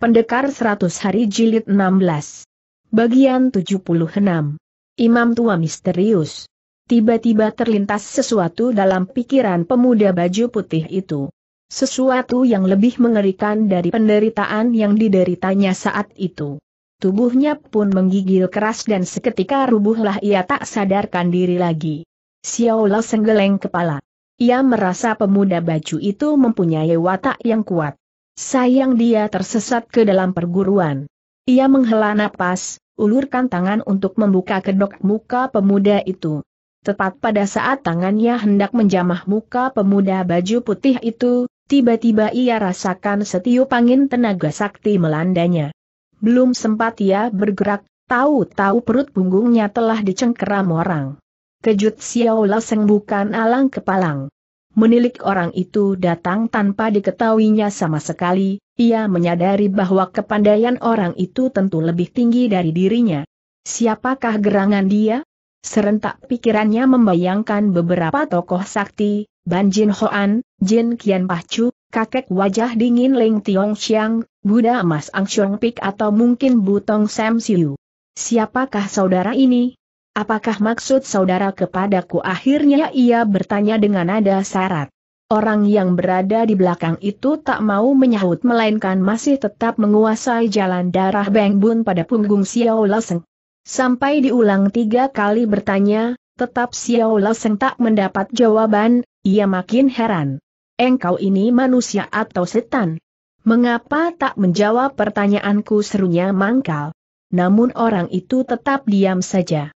Pendekar 100 Hari Jilid 16 Bagian 76 Imam Tua Misterius Tiba-tiba terlintas sesuatu dalam pikiran pemuda baju putih itu. Sesuatu yang lebih mengerikan dari penderitaan yang dideritanya saat itu. Tubuhnya pun menggigil keras dan seketika rubuhlah ia tak sadarkan diri lagi. Xiao Xiaola senggeleng kepala. Ia merasa pemuda baju itu mempunyai watak yang kuat Sayang dia tersesat ke dalam perguruan. Ia menghela napas, ulurkan tangan untuk membuka kedok muka pemuda itu. Tepat pada saat tangannya hendak menjamah muka pemuda baju putih itu, tiba-tiba ia rasakan setiup angin tenaga sakti melandanya. Belum sempat ia bergerak, tahu-tahu perut punggungnya telah dicengkeram orang. Kejut Xiao Laseng bukan alang kepalang menilik orang itu datang tanpa diketahuinya sama sekali, ia menyadari bahwa kepandaian orang itu tentu lebih tinggi dari dirinya. Siapakah gerangan dia? Serentak pikirannya membayangkan beberapa tokoh sakti, Ban Jin Hoan, Jin Kian Pachu, kakek wajah dingin Leng Tiong Xiang, Buddha Emas Ang Xiong Pik atau mungkin Butong Sam Siu. Siapakah saudara ini? apakah maksud saudara kepadaku akhirnya ia bertanya dengan nada syarat. Orang yang berada di belakang itu tak mau menyahut melainkan masih tetap menguasai jalan darah Beng Bun pada punggung Xiao Laseng. Sampai diulang tiga kali bertanya, tetap Xiao Laseng tak mendapat jawaban, ia makin heran. Engkau ini manusia atau setan? Mengapa tak menjawab pertanyaanku serunya mangkal? Namun orang itu tetap diam saja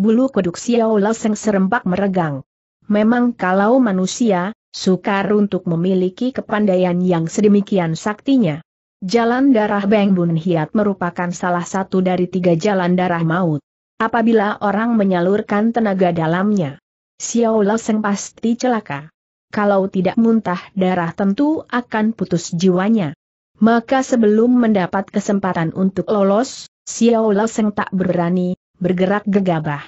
bulu kuduk Xiao Leseng serempak meregang. Memang kalau manusia, sukar untuk memiliki kepandaian yang sedemikian saktinya. Jalan darah Beng Bun Hiat merupakan salah satu dari tiga jalan darah maut. Apabila orang menyalurkan tenaga dalamnya, Xiao Leseng pasti celaka. Kalau tidak muntah darah tentu akan putus jiwanya. Maka sebelum mendapat kesempatan untuk lolos, Xiao Leseng tak berani, bergerak gegabah.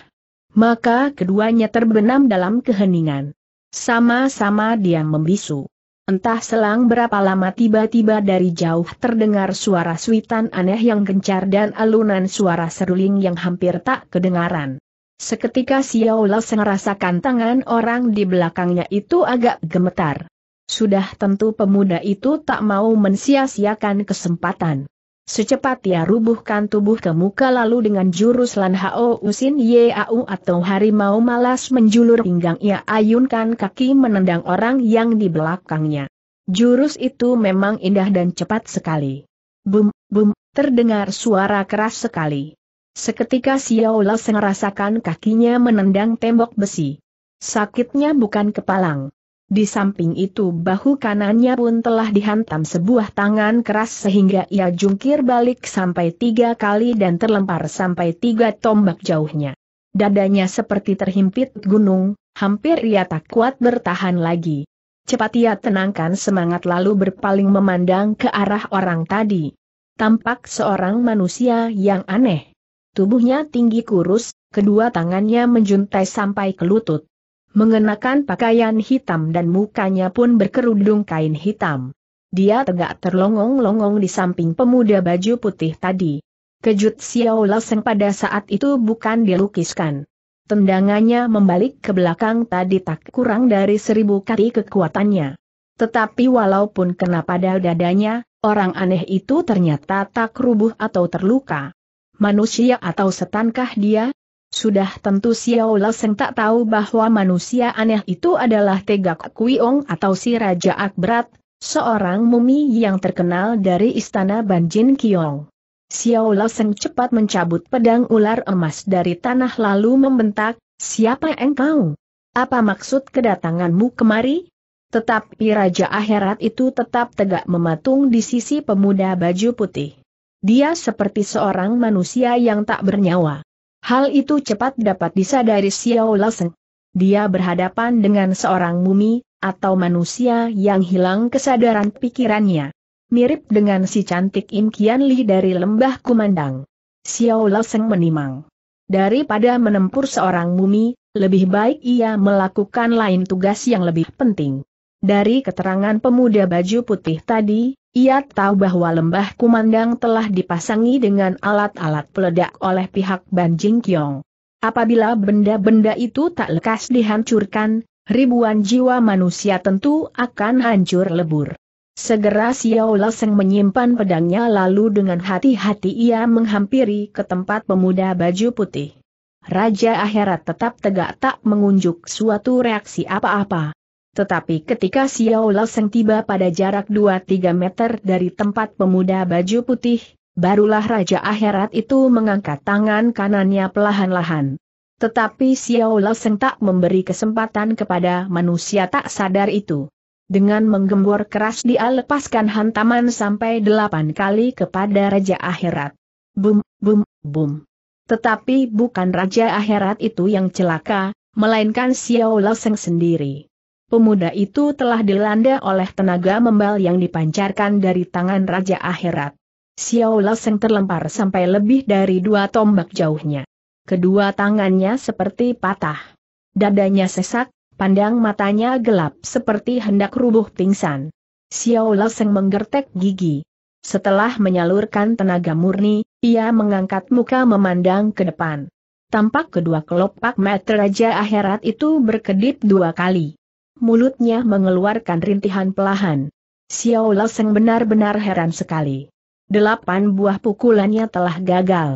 Maka keduanya terbenam dalam keheningan. Sama-sama dia membisu. Entah selang berapa lama tiba-tiba dari jauh terdengar suara suitan aneh yang gencar dan alunan suara seruling yang hampir tak kedengaran. Seketika Xiao Lao merasakan tangan orang di belakangnya itu agak gemetar. Sudah tentu pemuda itu tak mau mensia-siakan kesempatan. Secepat ia rubuhkan tubuh ke muka lalu dengan jurus Lan Hao Usin Au atau harimau malas menjulur pinggang ia ayunkan kaki menendang orang yang di belakangnya. Jurus itu memang indah dan cepat sekali. Bum, bum, terdengar suara keras sekali. Seketika Xiao Leseng rasakan kakinya menendang tembok besi. Sakitnya bukan kepalang. Di samping itu bahu kanannya pun telah dihantam sebuah tangan keras sehingga ia jungkir balik sampai tiga kali dan terlempar sampai tiga tombak jauhnya. Dadanya seperti terhimpit gunung, hampir ia tak kuat bertahan lagi. Cepat ia tenangkan semangat lalu berpaling memandang ke arah orang tadi. Tampak seorang manusia yang aneh. Tubuhnya tinggi kurus, kedua tangannya menjuntai sampai ke lutut mengenakan pakaian hitam dan mukanya pun berkerudung kain hitam. Dia tegak terlongong-longong di samping pemuda baju putih tadi. Kejut Xiao Laseng pada saat itu bukan dilukiskan. Tendangannya membalik ke belakang tadi tak kurang dari seribu kali kekuatannya. Tetapi walaupun kena pada dadanya, orang aneh itu ternyata tak rubuh atau terluka. Manusia atau setankah dia? Sudah tentu Xiao Leseng tak tahu bahwa manusia aneh itu adalah Tegak Kuiong atau si Raja Akbrat, seorang mumi yang terkenal dari istana Banjin Kiong. Xiao Leseng cepat mencabut pedang ular emas dari tanah lalu membentak, siapa engkau? Apa maksud kedatanganmu kemari? Tetapi Raja Akhirat itu tetap tegak mematung di sisi pemuda baju putih. Dia seperti seorang manusia yang tak bernyawa. Hal itu cepat dapat disadari Xiao Laseng. Dia berhadapan dengan seorang mumi, atau manusia yang hilang kesadaran pikirannya. Mirip dengan si cantik Im Kian Li dari lembah kumandang. Xiao Laseng menimang. Daripada menempur seorang mumi, lebih baik ia melakukan lain tugas yang lebih penting. Dari keterangan pemuda baju putih tadi, ia tahu bahwa lembah kumandang telah dipasangi dengan alat-alat peledak oleh pihak Ban Kiong. Apabila benda-benda itu tak lekas dihancurkan, ribuan jiwa manusia tentu akan hancur lebur. Segera Xiao Laseng menyimpan pedangnya lalu dengan hati-hati ia menghampiri ke tempat pemuda baju putih. Raja akhirat tetap tegak tak mengunjuk suatu reaksi apa-apa. Tetapi ketika Xiao Laoseng tiba pada jarak 2-3 meter dari tempat pemuda baju putih, barulah Raja Akhirat itu mengangkat tangan kanannya pelahan-lahan. Tetapi Xiao Laoseng tak memberi kesempatan kepada manusia tak sadar itu. Dengan menggembor keras dia lepaskan hantaman sampai delapan kali kepada Raja Akhirat. Bum, bum, bum. Tetapi bukan Raja Akhirat itu yang celaka, melainkan Xiao Laoseng sendiri pemuda itu telah dilanda oleh tenaga membal yang dipancarkan dari tangan Raja Akhirat. Xiao Laseng terlempar sampai lebih dari dua tombak jauhnya. Kedua tangannya seperti patah. Dadanya sesak, pandang matanya gelap seperti hendak rubuh pingsan. Xiao Laseng menggertek gigi. Setelah menyalurkan tenaga murni, ia mengangkat muka memandang ke depan. Tampak kedua kelopak mata Raja Akhirat itu berkedip dua kali mulutnya mengeluarkan rintihan pelahan. Xiao Loseng benar-benar heran sekali. Delapan buah pukulannya telah gagal.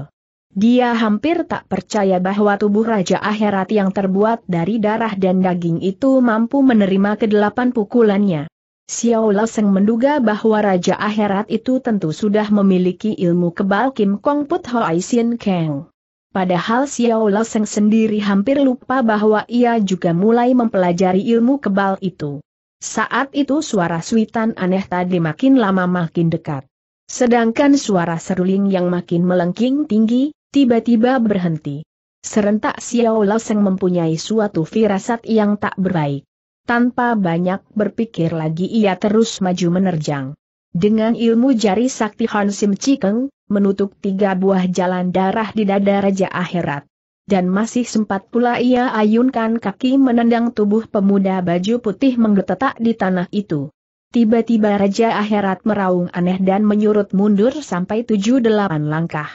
Dia hampir tak percaya bahwa tubuh Raja Akhirat yang terbuat dari darah dan daging itu mampu menerima kedelapan pukulannya. Xiao Loseng menduga bahwa Raja Akhirat itu tentu sudah memiliki ilmu kebal Kim Kong Put Hoai Sin Kang. Padahal Xiao Seng sendiri hampir lupa bahwa ia juga mulai mempelajari ilmu kebal itu. Saat itu suara suitan aneh tadi makin lama makin dekat. Sedangkan suara seruling yang makin melengking tinggi, tiba-tiba berhenti. Serentak Xiao Seng mempunyai suatu firasat yang tak berbaik. Tanpa banyak berpikir lagi ia terus maju menerjang. Dengan ilmu jari sakti Han Sim Cikeng, menutup tiga buah jalan darah di dada Raja Akhirat. Dan masih sempat pula ia ayunkan kaki menendang tubuh pemuda baju putih menggetetak di tanah itu. Tiba-tiba Raja Akhirat meraung aneh dan menyurut mundur sampai tujuh delapan langkah.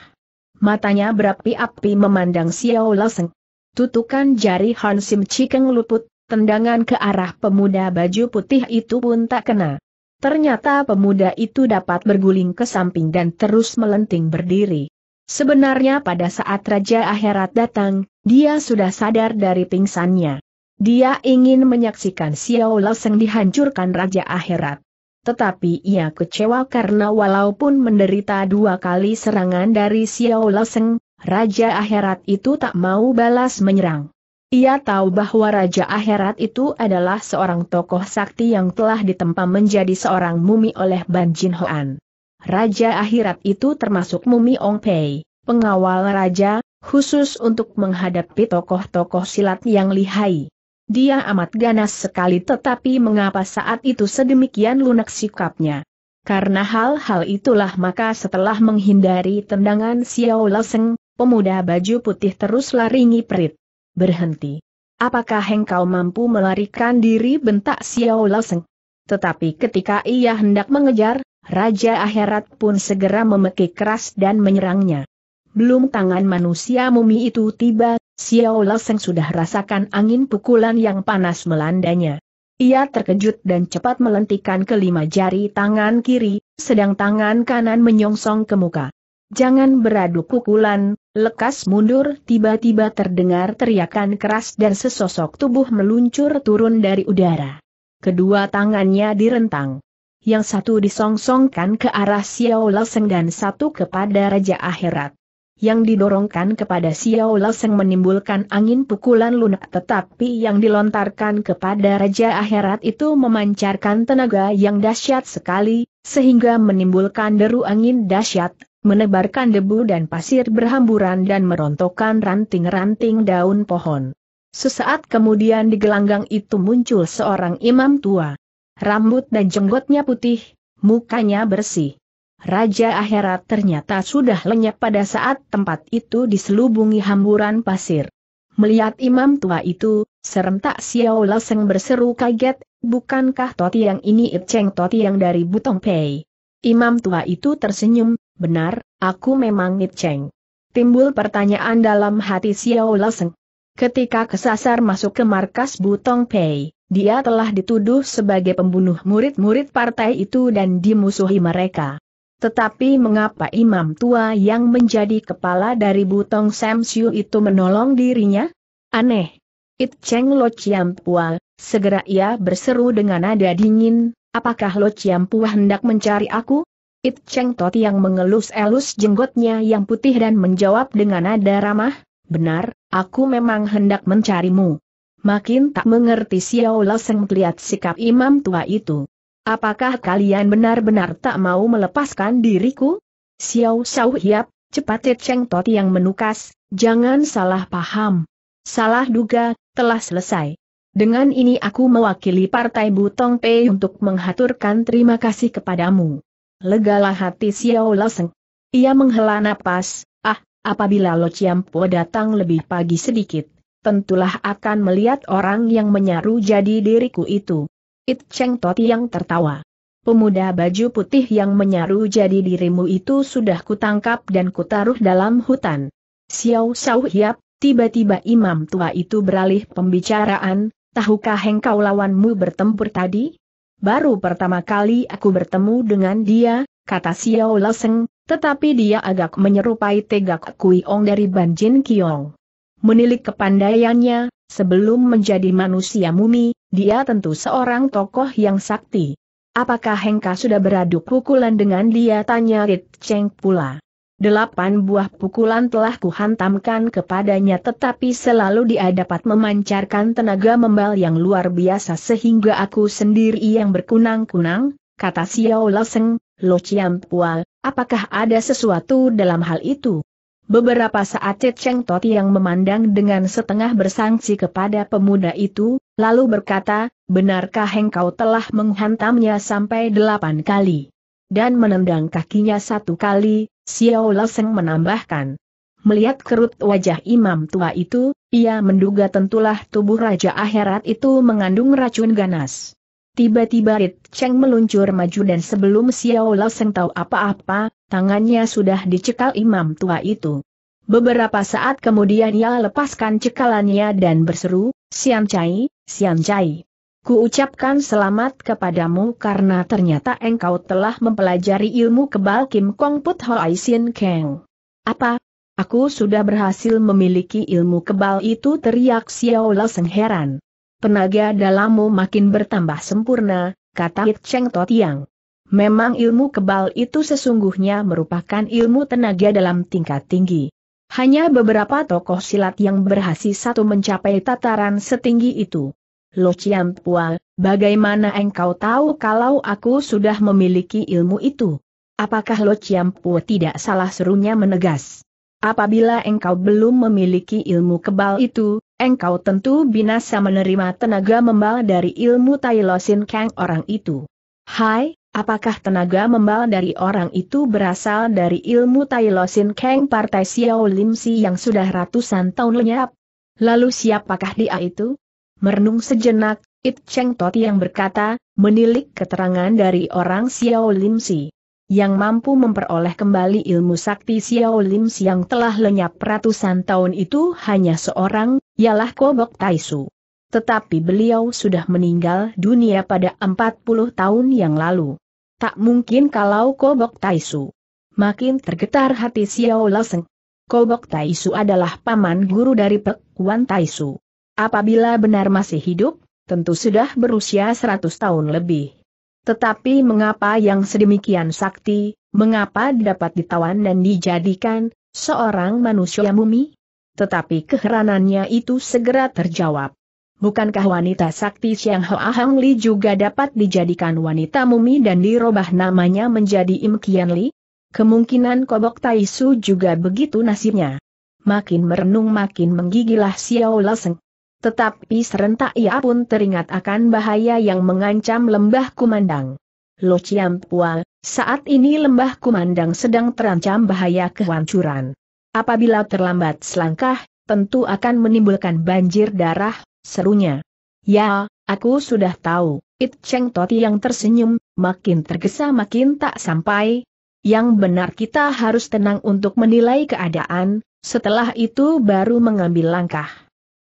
Matanya berapi-api memandang Xiao Laseng. Tutukan jari Han Sim Cikeng luput, tendangan ke arah pemuda baju putih itu pun tak kena. Ternyata pemuda itu dapat berguling ke samping dan terus melenting berdiri. Sebenarnya pada saat Raja Akhirat datang, dia sudah sadar dari pingsannya. Dia ingin menyaksikan Xiao Laoseng dihancurkan Raja Akhirat. Tetapi ia kecewa karena walaupun menderita dua kali serangan dari Xiao Laoseng, Raja Akhirat itu tak mau balas menyerang. Ia tahu bahwa Raja Akhirat itu adalah seorang tokoh sakti yang telah ditempa menjadi seorang mumi oleh Ban Jin Hoan. Raja Akhirat itu termasuk mumi Ong Pei, pengawal raja, khusus untuk menghadapi tokoh-tokoh silat yang lihai. Dia amat ganas sekali tetapi mengapa saat itu sedemikian lunak sikapnya? Karena hal-hal itulah maka setelah menghindari tendangan Xiao Leseng, pemuda baju putih terus laringi perit. Berhenti. Apakah engkau mampu melarikan diri bentak Xiao Laoseng? Tetapi ketika ia hendak mengejar, Raja Akhirat pun segera memekik keras dan menyerangnya. Belum tangan manusia mumi itu tiba, Xiao Laoseng sudah rasakan angin pukulan yang panas melandanya. Ia terkejut dan cepat melentikan kelima jari tangan kiri, sedang tangan kanan menyongsong ke muka. Jangan beradu pukulan, Lekas mundur, tiba-tiba terdengar teriakan keras dan sesosok tubuh meluncur turun dari udara. Kedua tangannya direntang. Yang satu disongsongkan ke arah Xiao Leseng dan satu kepada Raja Akhirat. Yang didorongkan kepada Xiao Leseng menimbulkan angin pukulan lunak tetapi yang dilontarkan kepada Raja Akhirat itu memancarkan tenaga yang dahsyat sekali, sehingga menimbulkan deru angin dahsyat menebarkan debu dan pasir berhamburan dan merontokkan ranting-ranting daun pohon. Sesaat kemudian di gelanggang itu muncul seorang imam tua. Rambut dan jenggotnya putih, mukanya bersih. Raja akhirat ternyata sudah lenyap pada saat tempat itu diselubungi hamburan pasir. Melihat imam tua itu, serentak Xiao Laseng berseru kaget, bukankah Toti yang ini Ip Cheng Toti yang dari Butong Pei. Imam tua itu tersenyum, benar, aku memang Cheng. Timbul pertanyaan dalam hati Xiao Leseng. Ketika kesasar masuk ke markas Butong Pei, dia telah dituduh sebagai pembunuh murid-murid partai itu dan dimusuhi mereka. Tetapi mengapa imam tua yang menjadi kepala dari Butong Sam Samsiu itu menolong dirinya? Aneh. It Cheng Lo Chiam Pua, segera ia berseru dengan nada dingin, apakah Lo Chiam Pua hendak mencari aku? It Cheng Tot yang mengelus-elus jenggotnya yang putih dan menjawab dengan nada ramah, benar, aku memang hendak mencarimu. Makin tak mengerti Xiao Loseng melihat sikap imam tua itu. Apakah kalian benar-benar tak mau melepaskan diriku? Xiao Xiao Hiap, cepat It Cheng Tot yang menukas, jangan salah paham. Salah duga, telah selesai. Dengan ini aku mewakili Partai Butong Pei untuk menghaturkan terima kasih kepadamu legalah hati Xiao Laseng. Ia menghela napas, ah, apabila Lo Chiampo datang lebih pagi sedikit, tentulah akan melihat orang yang menyaru jadi diriku itu. It Cheng Toti yang tertawa. Pemuda baju putih yang menyaru jadi dirimu itu sudah kutangkap dan kutaruh dalam hutan. Xiao Xiao Hiap, tiba-tiba imam tua itu beralih pembicaraan, tahukah engkau lawanmu bertempur tadi? Baru pertama kali aku bertemu dengan dia, kata Xiao Leseng, tetapi dia agak menyerupai Tegak Kuiong dari Banjin Kiong. Menilik kepandaiannya, sebelum menjadi manusia mumi, dia tentu seorang tokoh yang sakti. Apakah Hengka sudah beradu pukulan dengan dia tanya Rit Cheng pula. Delapan buah pukulan telah kuhantamkan kepadanya tetapi selalu dia dapat memancarkan tenaga membal yang luar biasa sehingga aku sendiri yang berkunang-kunang, kata Xiao Laseng, Lo Chiam Pual, apakah ada sesuatu dalam hal itu? Beberapa saat Cheng Toti yang memandang dengan setengah bersangsi kepada pemuda itu, lalu berkata, benarkah engkau telah menghantamnya sampai delapan kali? dan menendang kakinya satu kali, Xiao Laoseng menambahkan. Melihat kerut wajah imam tua itu, ia menduga tentulah tubuh Raja Akhirat itu mengandung racun ganas. Tiba-tiba Rit Cheng meluncur maju dan sebelum Xiao Laoseng tahu apa-apa, tangannya sudah dicekal imam tua itu. Beberapa saat kemudian ia lepaskan cekalannya dan berseru, Sian Cai, Cai. Ku ucapkan selamat kepadamu karena ternyata engkau telah mempelajari ilmu kebal Kim Kong Put Ho Sin Kang. Apa? Aku sudah berhasil memiliki ilmu kebal itu teriak Xiao Seng heran. Tenaga dalammu makin bertambah sempurna, kata It Cheng Tiang. Memang ilmu kebal itu sesungguhnya merupakan ilmu tenaga dalam tingkat tinggi. Hanya beberapa tokoh silat yang berhasil satu mencapai tataran setinggi itu. Lo Pua, bagaimana engkau tahu kalau aku sudah memiliki ilmu itu? Apakah Lo Pua tidak salah serunya menegas? Apabila engkau belum memiliki ilmu kebal itu, engkau tentu binasa menerima tenaga membal dari ilmu Tai Sin Kang orang itu. Hai, apakah tenaga membal dari orang itu berasal dari ilmu Tai Sin Kang Partai Xiao Lim Si yang sudah ratusan tahun lenyap? Lalu siapakah dia itu? Merenung sejenak, It Cheng Tot yang berkata, menilik keterangan dari orang Xiao Lim Si yang mampu memperoleh kembali ilmu sakti Xiao Lim yang telah lenyap ratusan tahun itu hanya seorang, ialah Kobok Taisu. Tetapi beliau sudah meninggal dunia pada 40 tahun yang lalu. Tak mungkin kalau Kobok Taisu. Makin tergetar hati Xiao Laseng. Kobok Taisu adalah paman guru dari Pekuan Taisu. Apabila benar masih hidup, tentu sudah berusia 100 tahun lebih. Tetapi mengapa yang sedemikian sakti, mengapa dapat ditawan dan dijadikan seorang manusia mumi? Tetapi keheranannya itu segera terjawab. Bukankah wanita sakti Siang Hoa Hang Li juga dapat dijadikan wanita mumi dan dirubah namanya menjadi Im Kian Li? Kemungkinan Kobok Taisu juga begitu nasibnya. Makin merenung makin menggigilah Xiao Leseng. Tetapi serentak ia pun teringat akan bahaya yang mengancam lembah kumandang. Lo Pua, saat ini lembah kumandang sedang terancam bahaya kehancuran. Apabila terlambat selangkah, tentu akan menimbulkan banjir darah, serunya. Ya, aku sudah tahu, It Cheng Toti yang tersenyum, makin tergesa makin tak sampai. Yang benar kita harus tenang untuk menilai keadaan, setelah itu baru mengambil langkah.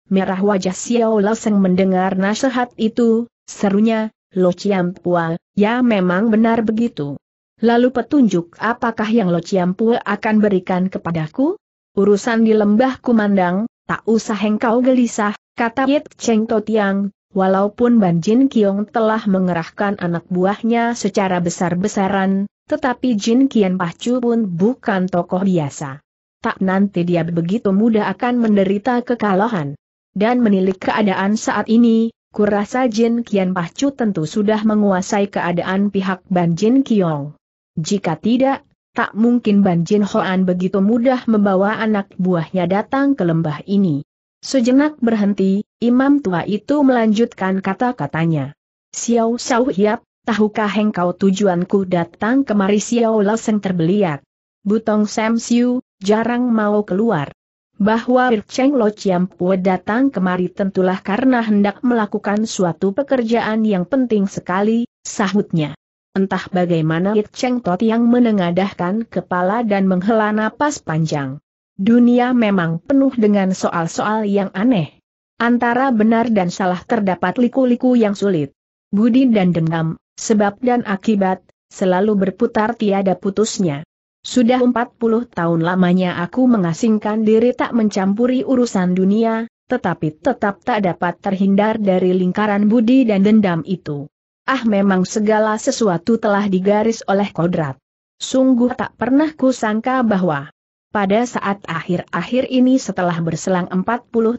Merah wajah Xiao Loseng mendengar nasihat itu, serunya, Lo Ciampua, ya memang benar begitu. Lalu petunjuk apakah yang Lo Ciampua akan berikan kepadaku? Urusan di lembah kumandang, tak usah engkau gelisah, kata Yit Cheng Totiang, walaupun Ban Jin Kiong telah mengerahkan anak buahnya secara besar-besaran, tetapi Jin Kian Pahcu pun bukan tokoh biasa. Tak nanti dia begitu mudah akan menderita kekalahan dan menilik keadaan saat ini, kurasa Jin Kian Pahcu tentu sudah menguasai keadaan pihak Ban Jin Kiong. Jika tidak, tak mungkin Ban Jin Hoan begitu mudah membawa anak buahnya datang ke lembah ini. Sejenak berhenti, imam tua itu melanjutkan kata-katanya. Xiao Xiao Hiap, tahukah engkau tujuanku datang kemari Xiao Loseng terbeliak. Butong Sam Siu, jarang mau keluar bahwa Cheng Lo Pue datang kemari tentulah karena hendak melakukan suatu pekerjaan yang penting sekali, sahutnya. Entah bagaimana Cheng Tot yang menengadahkan kepala dan menghela napas panjang. Dunia memang penuh dengan soal-soal yang aneh. Antara benar dan salah terdapat liku-liku yang sulit. Budi dan dendam, sebab dan akibat, selalu berputar tiada putusnya. Sudah 40 tahun lamanya aku mengasingkan diri tak mencampuri urusan dunia, tetapi tetap tak dapat terhindar dari lingkaran budi dan dendam itu. Ah memang segala sesuatu telah digaris oleh kodrat. Sungguh tak pernah kusangka bahwa pada saat akhir-akhir ini setelah berselang 40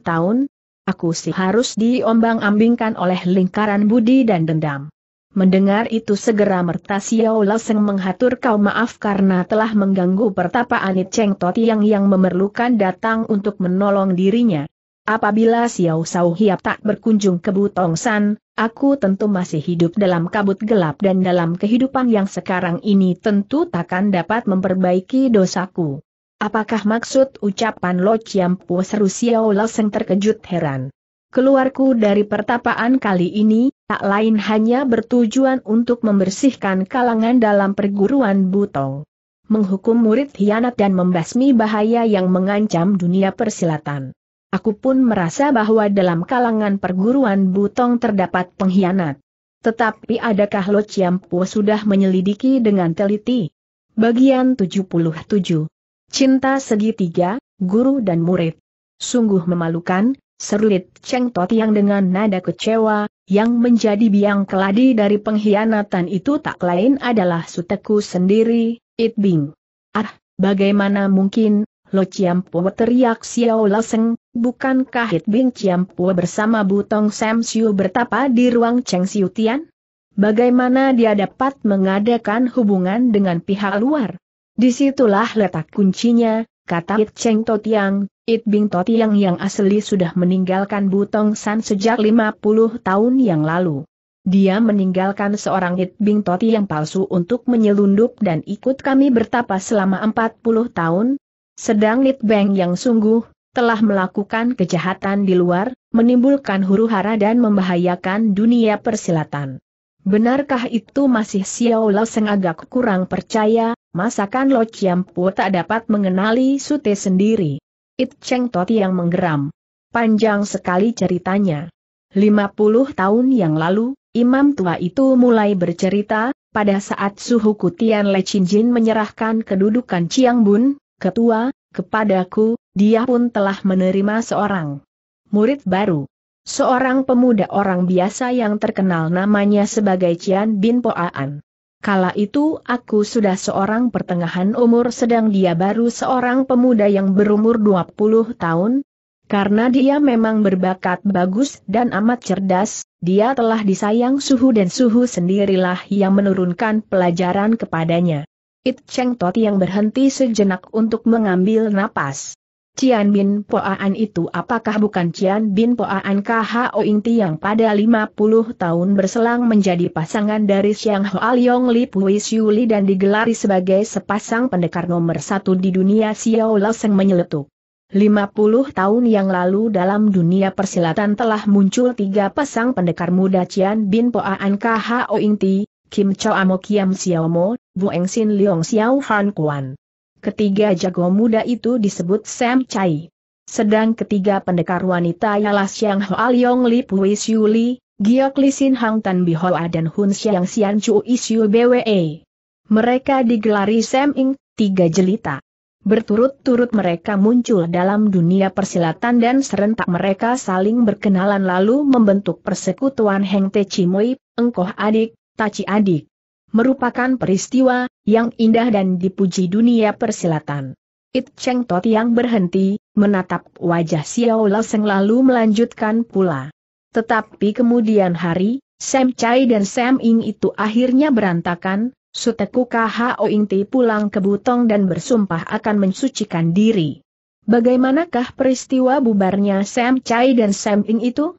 tahun, aku sih harus diombang-ambingkan oleh lingkaran budi dan dendam. Mendengar itu segera merta Xiao Laseng menghatur kau maaf karena telah mengganggu pertapaan Cheng Totiang yang memerlukan datang untuk menolong dirinya. Apabila Xiao Sao Hiap tak berkunjung ke Butong San, aku tentu masih hidup dalam kabut gelap dan dalam kehidupan yang sekarang ini tentu takkan dapat memperbaiki dosaku. Apakah maksud ucapan Lo Chiampu seru Xiao Laseng terkejut heran? Keluarku dari pertapaan kali ini, tak lain hanya bertujuan untuk membersihkan kalangan dalam perguruan Butong. Menghukum murid hianat dan membasmi bahaya yang mengancam dunia persilatan. Aku pun merasa bahwa dalam kalangan perguruan Butong terdapat pengkhianat. Tetapi adakah Lo Chiampo sudah menyelidiki dengan teliti? Bagian 77 Cinta Segitiga, Guru dan Murid Sungguh memalukan, serulit Cheng Tot yang dengan nada kecewa, yang menjadi biang keladi dari pengkhianatan itu tak lain adalah Suteku sendiri, It Bing. Ah, bagaimana mungkin, Lo Ciampo teriak Xiao Laseng, bukankah It Bing Ciampo bersama Butong Sam Siu bertapa di ruang Cheng Siu Tian? Bagaimana dia dapat mengadakan hubungan dengan pihak luar? Disitulah letak kuncinya, kata It Cheng Totiang, It Bing Totiang yang asli sudah meninggalkan Butong San sejak 50 tahun yang lalu. Dia meninggalkan seorang It Bing Totiang yang palsu untuk menyelundup dan ikut kami bertapa selama 40 tahun, sedang It Bang yang sungguh, telah melakukan kejahatan di luar, menimbulkan huru-hara dan membahayakan dunia persilatan. Benarkah itu masih Xiao Lao agak kurang percaya, Masakan Lo Chiampu tak dapat mengenali Sute sendiri. It Cheng Toti yang menggeram. Panjang sekali ceritanya. 50 tahun yang lalu, imam tua itu mulai bercerita, pada saat suhu Kutian Le Chinjin menyerahkan kedudukan Chiang Bun, ketua, kepadaku, dia pun telah menerima seorang murid baru. Seorang pemuda orang biasa yang terkenal namanya sebagai Cian Bin Poaan. Kala itu aku sudah seorang pertengahan umur sedang dia baru seorang pemuda yang berumur 20 tahun. Karena dia memang berbakat bagus dan amat cerdas, dia telah disayang suhu dan suhu sendirilah yang menurunkan pelajaran kepadanya. It Cheng Tot yang berhenti sejenak untuk mengambil napas. Cian Bin Poaan itu apakah bukan Cian Bin Poaan KHO Ingti yang pada 50 tahun berselang menjadi pasangan dari Siang Hoa Liong Li Pui Li dan digelari sebagai sepasang pendekar nomor satu di dunia Xiao Laseng menyeletuk. 50 tahun yang lalu dalam dunia persilatan telah muncul tiga pasang pendekar muda Cian Bin Poaan KHO Ingti, Kim Chao Amo Kiam Xiao Mo, Bu Eng Sin Leong Xiao Han Kuan. Ketiga jago muda itu disebut Sam Chai. Sedang ketiga pendekar wanita ialah Xiang Hoa Liong Li Pui Xiu Li, Giok Li Sin Hang Tan Bi Hoa, dan Hun Xiang Xian Chu Isiu BWE. Mereka digelari Sam Ing, tiga jelita. Berturut-turut mereka muncul dalam dunia persilatan dan serentak mereka saling berkenalan lalu membentuk persekutuan Heng Te Chimui, Engkoh Adik, Taci Adik merupakan peristiwa yang indah dan dipuji dunia persilatan. It Cheng Tot yang berhenti, menatap wajah Xiao Leseng lalu melanjutkan pula. Tetapi kemudian hari, Sam Chai dan Sam Ing itu akhirnya berantakan, Suteku KHO Ing Ti pulang ke Butong dan bersumpah akan mensucikan diri. Bagaimanakah peristiwa bubarnya Sam Chai dan Sam Ing itu?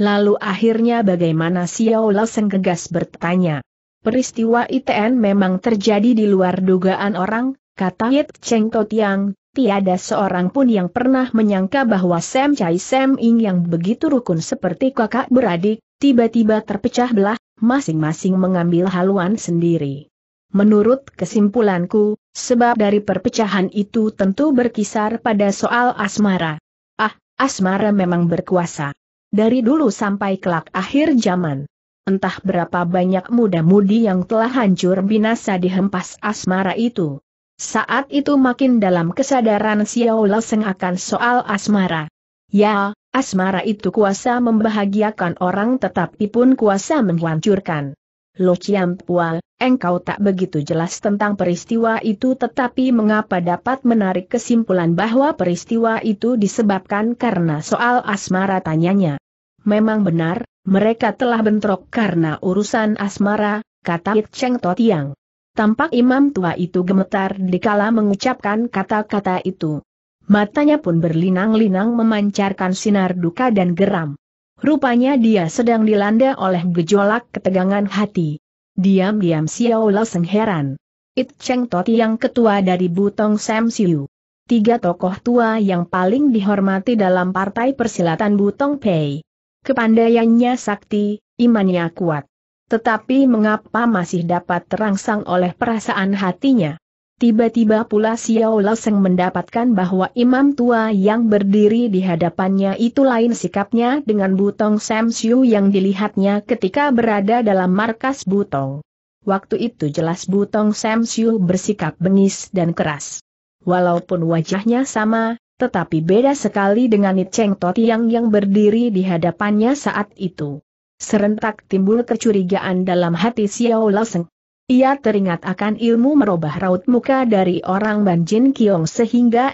Lalu akhirnya bagaimana Xiao Leseng gegas bertanya. Peristiwa ITN memang terjadi di luar dugaan orang, kata Yit Cheng Totiang, tiada seorang pun yang pernah menyangka bahwa Sam Chai Sam Ing yang begitu rukun seperti kakak beradik, tiba-tiba terpecah belah, masing-masing mengambil haluan sendiri. Menurut kesimpulanku, sebab dari perpecahan itu tentu berkisar pada soal asmara. Ah, asmara memang berkuasa. Dari dulu sampai kelak akhir zaman entah berapa banyak muda-mudi yang telah hancur binasa dihempas asmara itu. Saat itu makin dalam kesadaran Xiao Leseng akan soal asmara. Ya, asmara itu kuasa membahagiakan orang tetapi pun kuasa menghancurkan. Lo Chiam Pua, engkau tak begitu jelas tentang peristiwa itu tetapi mengapa dapat menarik kesimpulan bahwa peristiwa itu disebabkan karena soal asmara tanyanya. Memang benar, mereka telah bentrok karena urusan asmara, kata It Cheng Totiang. Tampak imam tua itu gemetar dikala mengucapkan kata-kata itu. Matanya pun berlinang-linang memancarkan sinar duka dan geram. Rupanya dia sedang dilanda oleh gejolak ketegangan hati. Diam-diam Xiao Loseng heran. It Cheng Toti yang ketua dari Butong Sam Siu. Tiga tokoh tua yang paling dihormati dalam partai persilatan Butong Pei. Kepandaiannya sakti, imannya kuat. Tetapi mengapa masih dapat terangsang oleh perasaan hatinya? Tiba-tiba pula Xiao Laseng mendapatkan bahwa imam tua yang berdiri di hadapannya itu lain sikapnya dengan Butong Sam Siu yang dilihatnya ketika berada dalam markas Butong. Waktu itu jelas Butong Sam Siu bersikap bengis dan keras. Walaupun wajahnya sama, tetapi beda sekali dengan Cheng Toti yang berdiri di hadapannya saat itu. Serentak timbul kecurigaan dalam hati Xiao Laseng. Ia teringat akan ilmu merubah raut muka dari orang Banjin Kiong sehingga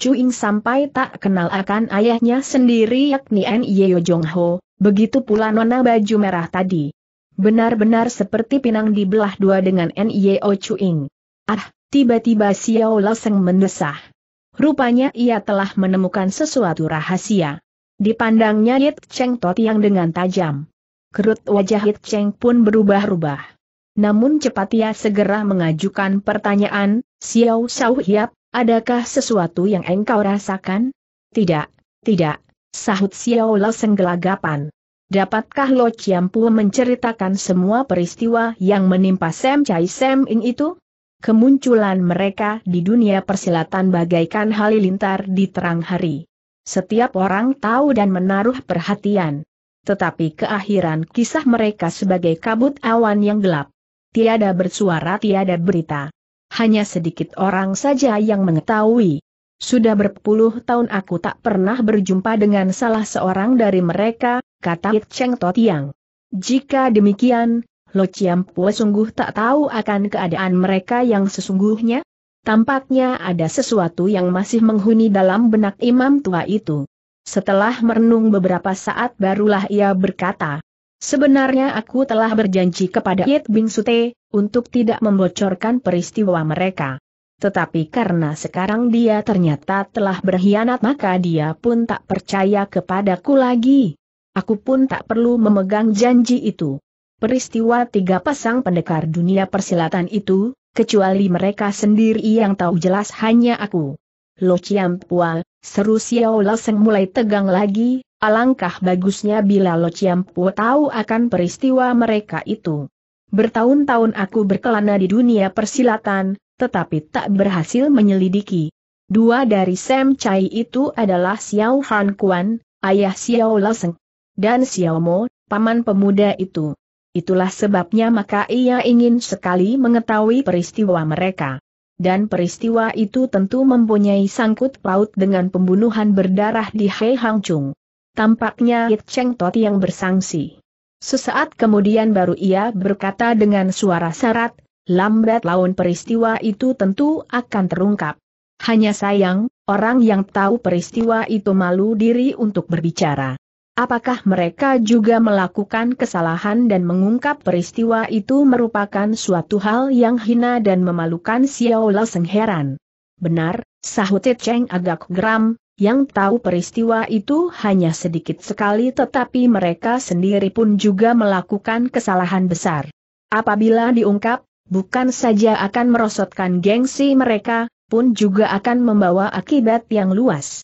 Chu Ying sampai tak kenal akan ayahnya sendiri yakni Nyeo Jong Ho, begitu pula nona baju merah tadi. Benar-benar seperti pinang dibelah dua dengan Chu Ying. Ah, tiba-tiba Xiao Laseng mendesah. Rupanya ia telah menemukan sesuatu rahasia. Dipandangnya Yit Cheng yang dengan tajam. Kerut wajah Yit Cheng pun berubah-ubah. Namun cepat ia segera mengajukan pertanyaan, Xiao Xiao Hiap, adakah sesuatu yang engkau rasakan? Tidak, tidak, sahut Xiao Lo senggelagapan. Dapatkah Lo Chiampu menceritakan semua peristiwa yang menimpa Sam Chai Sam Ing itu? Kemunculan mereka di dunia persilatan bagaikan halilintar di terang hari. Setiap orang tahu dan menaruh perhatian. Tetapi keakhiran kisah mereka sebagai kabut awan yang gelap. Tiada bersuara tiada berita. Hanya sedikit orang saja yang mengetahui. Sudah berpuluh tahun aku tak pernah berjumpa dengan salah seorang dari mereka, kata It Cheng Totiang. Jika demikian, Lo Chiampo sungguh tak tahu akan keadaan mereka yang sesungguhnya? Tampaknya ada sesuatu yang masih menghuni dalam benak imam tua itu. Setelah merenung beberapa saat barulah ia berkata, Sebenarnya aku telah berjanji kepada Yit Bing Sute, untuk tidak membocorkan peristiwa mereka. Tetapi karena sekarang dia ternyata telah berkhianat maka dia pun tak percaya kepadaku lagi. Aku pun tak perlu memegang janji itu peristiwa tiga pasang pendekar dunia persilatan itu, kecuali mereka sendiri yang tahu jelas hanya aku. Lo Chiam Pua, seru Xiao Laseng mulai tegang lagi, alangkah bagusnya bila Lo Chiam Pua tahu akan peristiwa mereka itu. Bertahun-tahun aku berkelana di dunia persilatan, tetapi tak berhasil menyelidiki. Dua dari Sam Chai itu adalah Xiao Han Kuan, ayah Xiao Laseng, dan Xiao Mo, paman pemuda itu. Itulah sebabnya maka ia ingin sekali mengetahui peristiwa mereka. Dan peristiwa itu tentu mempunyai sangkut paut dengan pembunuhan berdarah di Hei Hang Chung. Tampaknya It Cheng Tot yang bersangsi. Sesaat kemudian baru ia berkata dengan suara syarat, lambat laun peristiwa itu tentu akan terungkap. Hanya sayang, orang yang tahu peristiwa itu malu diri untuk berbicara apakah mereka juga melakukan kesalahan dan mengungkap peristiwa itu merupakan suatu hal yang hina dan memalukan Xiao Seng heran. Benar, sahut Cheng agak geram, yang tahu peristiwa itu hanya sedikit sekali tetapi mereka sendiri pun juga melakukan kesalahan besar. Apabila diungkap, bukan saja akan merosotkan gengsi mereka, pun juga akan membawa akibat yang luas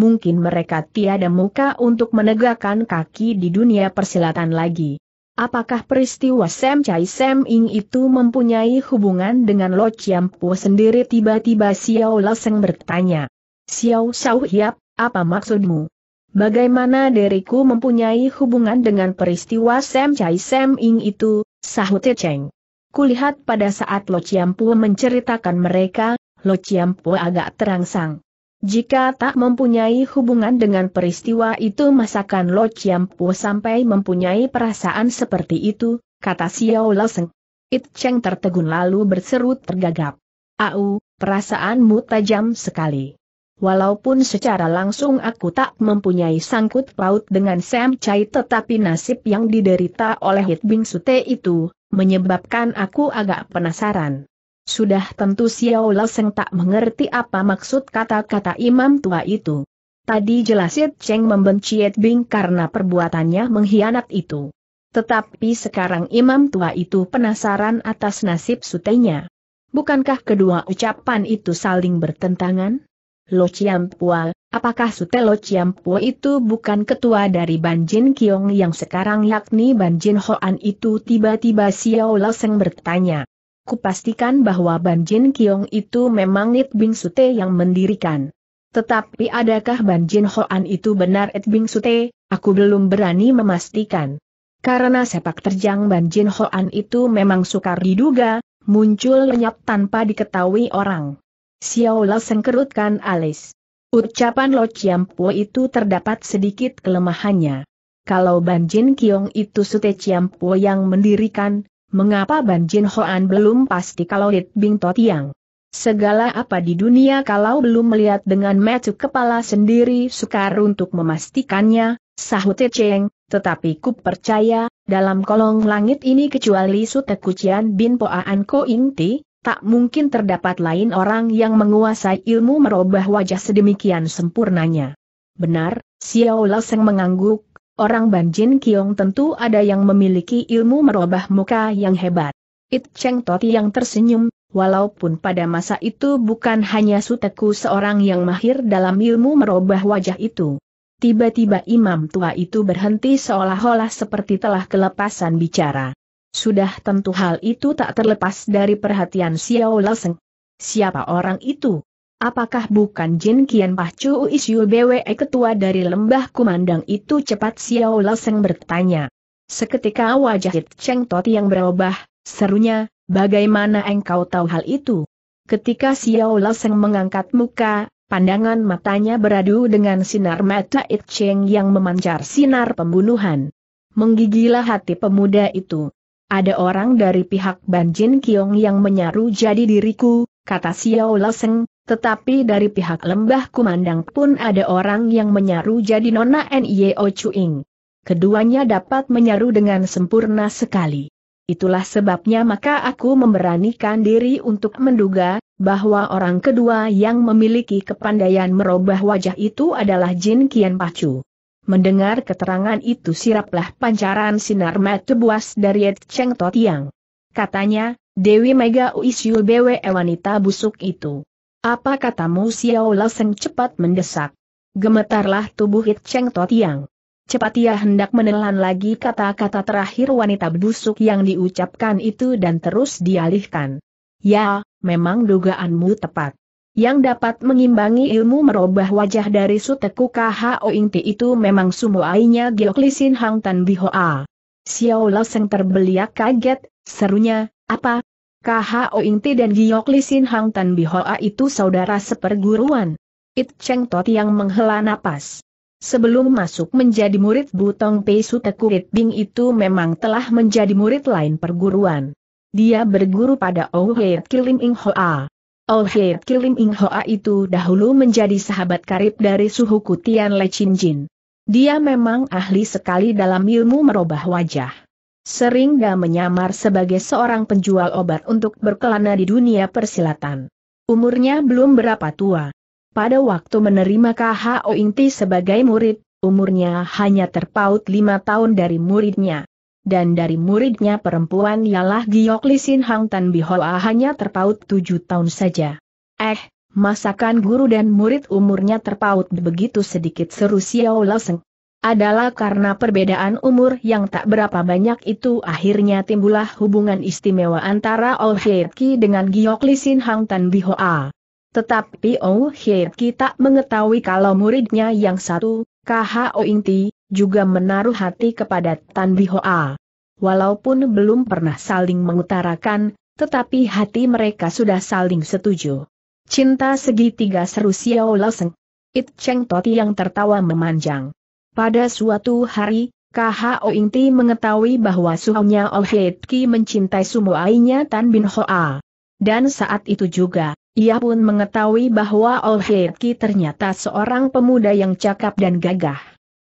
mungkin mereka tiada muka untuk menegakkan kaki di dunia persilatan lagi. Apakah peristiwa Sam Chai Sam Ing itu mempunyai hubungan dengan Lo Chiam Po sendiri tiba-tiba Xiao Laseng bertanya. Xiao Xiao Hiap, apa maksudmu? Bagaimana diriku mempunyai hubungan dengan peristiwa Sam Chai Sam Ing itu, sahut Cheng. Kulihat pada saat Lo Chiam Po menceritakan mereka, Lo Chiam Po agak terangsang. Jika tak mempunyai hubungan dengan peristiwa itu masakan Lo Chiam Chiampu sampai mempunyai perasaan seperti itu, kata Xiao Loseng. It Cheng tertegun lalu berseru tergagap. Au, perasaanmu tajam sekali. Walaupun secara langsung aku tak mempunyai sangkut paut dengan Sam Chai tetapi nasib yang diderita oleh Hit Bing Sute itu, menyebabkan aku agak penasaran. Sudah tentu Xiao Leseng tak mengerti apa maksud kata-kata imam tua itu. Tadi jelas Yit Cheng membenci Yit Bing karena perbuatannya mengkhianat itu. Tetapi sekarang imam tua itu penasaran atas nasib sutenya. Bukankah kedua ucapan itu saling bertentangan? Lo Pua, apakah Sute Lo Pua itu bukan ketua dari Banjin Kiong yang sekarang yakni Banjin Hoan itu tiba-tiba Xiao Leseng bertanya pastikan bahwa Ban Jin Kiong itu memang Nit Bing Sute yang mendirikan. Tetapi adakah Ban Jin Hoan itu benar Nit Bing Sute, aku belum berani memastikan. Karena sepak terjang Ban Jin Hoan itu memang sukar diduga, muncul lenyap tanpa diketahui orang. Xiao Lao sengkerutkan alis. Ucapan Lo Chiampo itu terdapat sedikit kelemahannya. Kalau Ban Jin Kiong itu Sute Chiampo yang mendirikan, mengapa Ban Jin Hoan belum pasti kalau Lit Bing To Tiang. Segala apa di dunia kalau belum melihat dengan metu kepala sendiri sukar untuk memastikannya, sahut Cheng, tetapi ku percaya, dalam kolong langit ini kecuali Sute Kucian bin Poaan Ko Ing tak mungkin terdapat lain orang yang menguasai ilmu merubah wajah sedemikian sempurnanya. Benar, Xiao Lao Seng mengangguk, orang Banjin Kiong tentu ada yang memiliki ilmu merubah muka yang hebat. It Cheng Toti yang tersenyum, walaupun pada masa itu bukan hanya Suteku seorang yang mahir dalam ilmu merubah wajah itu. Tiba-tiba imam tua itu berhenti seolah-olah seperti telah kelepasan bicara. Sudah tentu hal itu tak terlepas dari perhatian Xiao Laseng. Siapa orang itu? Apakah bukan Jin Kian Pacu Isyu BWE ketua dari lembah kumandang itu cepat Xiao Seng bertanya. Seketika wajah Hit Cheng Tot yang berubah, serunya, bagaimana engkau tahu hal itu? Ketika Xiao Seng mengangkat muka, pandangan matanya beradu dengan sinar mata It Cheng yang memancar sinar pembunuhan. Menggigilah hati pemuda itu. Ada orang dari pihak Ban Jin Kiong yang menyaru jadi diriku, kata Xiao Seng, tetapi dari pihak lembah kumandang pun ada orang yang menyaru jadi Nona Nio Chuing. Keduanya dapat menyaru dengan sempurna sekali. Itulah sebabnya maka aku memberanikan diri untuk menduga, bahwa orang kedua yang memiliki kepandaian merubah wajah itu adalah Jin Kian Pacu. Mendengar keterangan itu siraplah pancaran sinar mata buas dari Ed Cheng Totiang. Katanya, Dewi Mega Uisyu Bwe wanita busuk itu. Apa katamu Xiao Laseng cepat mendesak. Gemetarlah tubuh Hit Cheng Tiang. Cepat ia hendak menelan lagi kata-kata terakhir wanita busuk yang diucapkan itu dan terus dialihkan. Ya, memang dugaanmu tepat. Yang dapat mengimbangi ilmu merubah wajah dari Suteku KHO Inti itu memang sumuainya Lisin Hang Tan Bihoa. Xiao Laseng terbeliak kaget, serunya, apa, KHO Ointi dan Giok Lisin Hang Tan Bihoa itu saudara seperguruan. It Cheng Tot yang menghela napas. Sebelum masuk menjadi murid Butong Pei Sutekurit Bing itu memang telah menjadi murid lain perguruan. Dia berguru pada Oh Hei Kilim Ing Hoa. Oh Hei Kilim Ing Hoa itu dahulu menjadi sahabat karib dari suhu Kutian Chin Jin. Dia memang ahli sekali dalam ilmu merubah wajah seringga menyamar sebagai seorang penjual obat untuk berkelana di dunia persilatan. Umurnya belum berapa tua. Pada waktu menerima KHO Inti sebagai murid, umurnya hanya terpaut lima tahun dari muridnya. Dan dari muridnya perempuan ialah Giyok Lisin Hang Tan Bihoa hanya terpaut tujuh tahun saja. Eh, masakan guru dan murid umurnya terpaut begitu sedikit seru Xiao Laseng adalah karena perbedaan umur yang tak berapa banyak itu akhirnya timbullah hubungan istimewa antara Oh Hyeki dengan Giok Lisin Hang Tan Bihoa. Tetapi Oh Hyeki tak mengetahui kalau muridnya yang satu, KHO Inti, juga menaruh hati kepada Tan Bihoa. Walaupun belum pernah saling mengutarakan, tetapi hati mereka sudah saling setuju. Cinta segitiga seru Xiao Loseng. It Cheng Toti yang tertawa memanjang. Pada suatu hari, KH Ointi mengetahui bahwa suhunya Oh Ki mencintai sumuainya Tan Bin Hoa. Dan saat itu juga, ia pun mengetahui bahwa Oh ternyata seorang pemuda yang cakap dan gagah.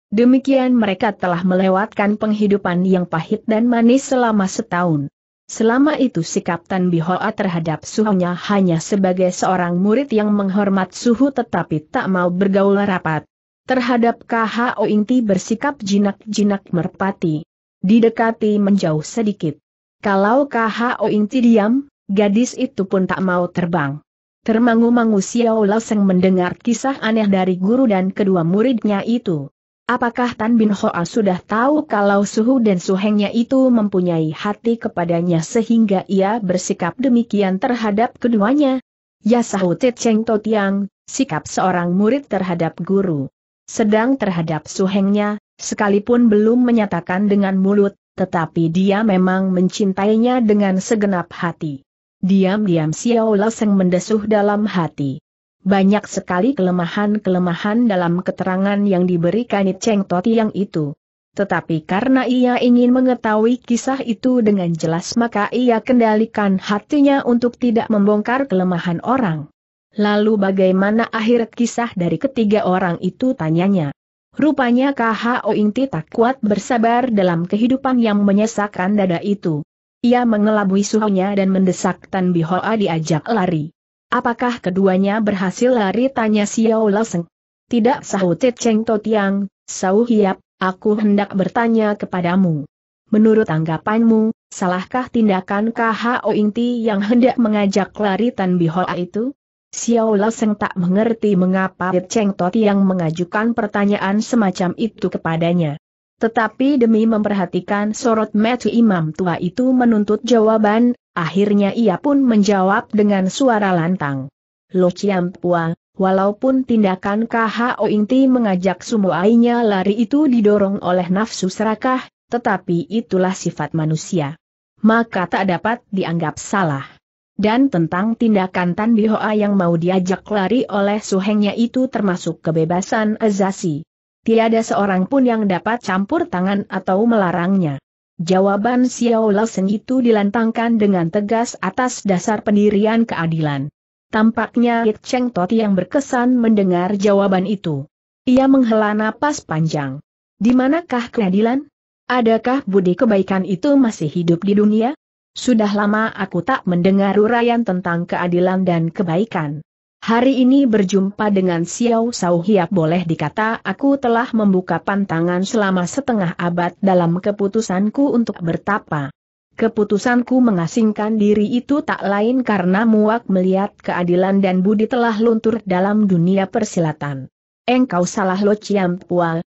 Demikian mereka telah melewatkan penghidupan yang pahit dan manis selama setahun. Selama itu sikap Tan Bihoa terhadap suhunya hanya sebagai seorang murid yang menghormat suhu tetapi tak mau bergaul rapat. Terhadap KH Ointi bersikap jinak-jinak merpati. Didekati menjauh sedikit. Kalau KH Ointi diam, gadis itu pun tak mau terbang. Termangu-mangu Xiao Laoseng mendengar kisah aneh dari guru dan kedua muridnya itu. Apakah Tan Bin Hoa sudah tahu kalau Suhu dan Suhengnya itu mempunyai hati kepadanya sehingga ia bersikap demikian terhadap keduanya? Ya sahut Cheng Totiang, sikap seorang murid terhadap guru. Sedang terhadap suhengnya, sekalipun belum menyatakan dengan mulut, tetapi dia memang mencintainya dengan segenap hati. Diam-diam Xiao Laseng mendesuh dalam hati. Banyak sekali kelemahan-kelemahan dalam keterangan yang diberikan Cheng Toti yang itu. Tetapi karena ia ingin mengetahui kisah itu dengan jelas maka ia kendalikan hatinya untuk tidak membongkar kelemahan orang. Lalu bagaimana akhir kisah dari ketiga orang itu tanyanya. Rupanya KHO Inti tak kuat bersabar dalam kehidupan yang menyesakkan dada itu. Ia mengelabui suhunya dan mendesak Tan Bihoa diajak lari. Apakah keduanya berhasil lari tanya Xiao Laseng? Tidak sahut Cheng Totiang, Sau Hiap, aku hendak bertanya kepadamu. Menurut anggapanmu, salahkah tindakan KHO Inti yang hendak mengajak lari Tan Bihoa itu? Xiao Loseng tak mengerti mengapa Cheng Tot yang mengajukan pertanyaan semacam itu kepadanya. Tetapi demi memperhatikan sorot mata imam tua itu menuntut jawaban, akhirnya ia pun menjawab dengan suara lantang. Lo Chiam Pua, walaupun tindakan KHO Inti mengajak semua sumuainya lari itu didorong oleh nafsu serakah, tetapi itulah sifat manusia. Maka tak dapat dianggap salah. Dan tentang tindakan Tan Bihoa yang mau diajak lari oleh suhengnya itu termasuk kebebasan azasi. Tiada seorang pun yang dapat campur tangan atau melarangnya. Jawaban Xiao Sen itu dilantangkan dengan tegas atas dasar pendirian keadilan. Tampaknya Yit Cheng Toti yang berkesan mendengar jawaban itu. Ia menghela napas panjang. Di manakah keadilan? Adakah budi kebaikan itu masih hidup di dunia? Sudah lama aku tak mendengar uraian tentang keadilan dan kebaikan. Hari ini berjumpa dengan Xiao Sao Hiap boleh dikata aku telah membuka pantangan selama setengah abad dalam keputusanku untuk bertapa. Keputusanku mengasingkan diri itu tak lain karena muak melihat keadilan dan budi telah luntur dalam dunia persilatan. Engkau salah lo Ciam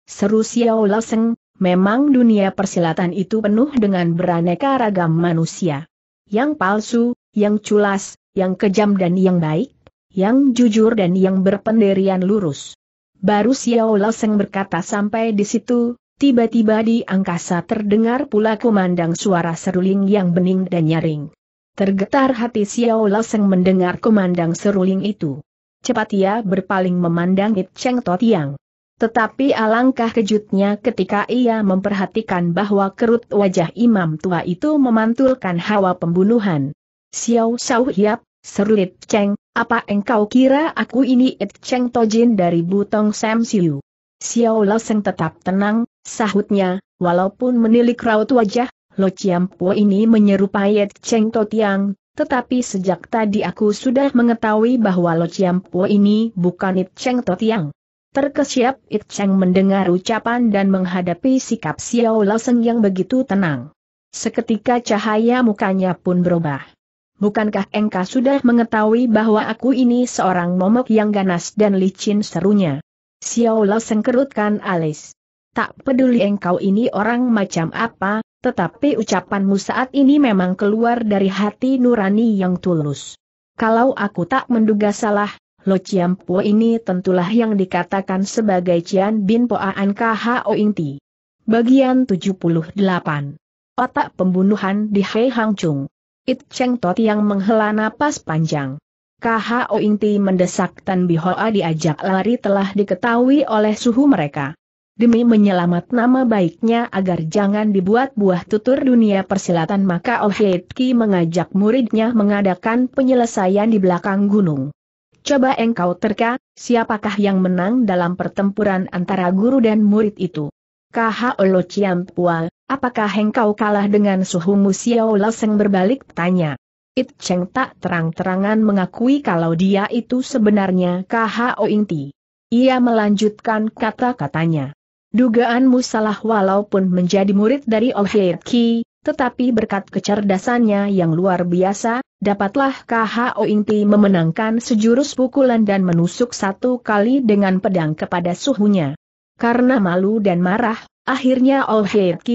seru Xiao Laseng, memang dunia persilatan itu penuh dengan beraneka ragam manusia. Yang palsu, yang culas, yang kejam dan yang baik, yang jujur dan yang berpendirian lurus. Baru Xiao Loseng berkata sampai di situ, tiba-tiba di angkasa terdengar pula kumandang suara seruling yang bening dan nyaring. Tergetar hati Xiao Loseng mendengar kumandang seruling itu. Cepat ia berpaling memandang It Cheng Totiang. Tetapi alangkah kejutnya ketika ia memperhatikan bahwa kerut wajah imam tua itu memantulkan hawa pembunuhan. Xiao Xiao Hiap, serulit Cheng, apa engkau kira aku ini It Cheng Tojin dari Butong Sam Siu? Xiao Loseng tetap tenang, sahutnya, walaupun menilik raut wajah, Lo Chiam Po ini menyerupai It Cheng Totiang, tetapi sejak tadi aku sudah mengetahui bahwa Lo Chiam Po ini bukan It Cheng Totiang. Terkesiap It Cheng mendengar ucapan dan menghadapi sikap Xiao Laoseng yang begitu tenang. Seketika cahaya mukanya pun berubah. Bukankah engkau sudah mengetahui bahwa aku ini seorang momok yang ganas dan licin serunya? Xiao Laoseng kerutkan alis. Tak peduli engkau ini orang macam apa, tetapi ucapanmu saat ini memang keluar dari hati nurani yang tulus. Kalau aku tak menduga salah, Lo Chiam Po ini tentulah yang dikatakan sebagai Cian Bin Po Poaan KHO Inti. Bagian 78. Otak pembunuhan di Hei Hang Chung. It Cheng Tot yang menghela napas panjang. KHO Inti mendesak Tan Bi Hoa diajak lari telah diketahui oleh suhu mereka. Demi menyelamat nama baiknya agar jangan dibuat buah tutur dunia persilatan maka Ki mengajak muridnya mengadakan penyelesaian di belakang gunung. Coba engkau terka, siapakah yang menang dalam pertempuran antara guru dan murid itu? Kaholo Ciampua, apakah engkau kalah dengan suhu Xiao Laseng berbalik tanya. It Cheng tak terang-terangan mengakui kalau dia itu sebenarnya KHO Ti. Ia melanjutkan kata-katanya. Dugaanmu salah walaupun menjadi murid dari Oh Ki, tetapi berkat kecerdasannya yang luar biasa, dapatlah KHO Inti memenangkan sejurus pukulan dan menusuk satu kali dengan pedang kepada suhunya. Karena malu dan marah, akhirnya Ol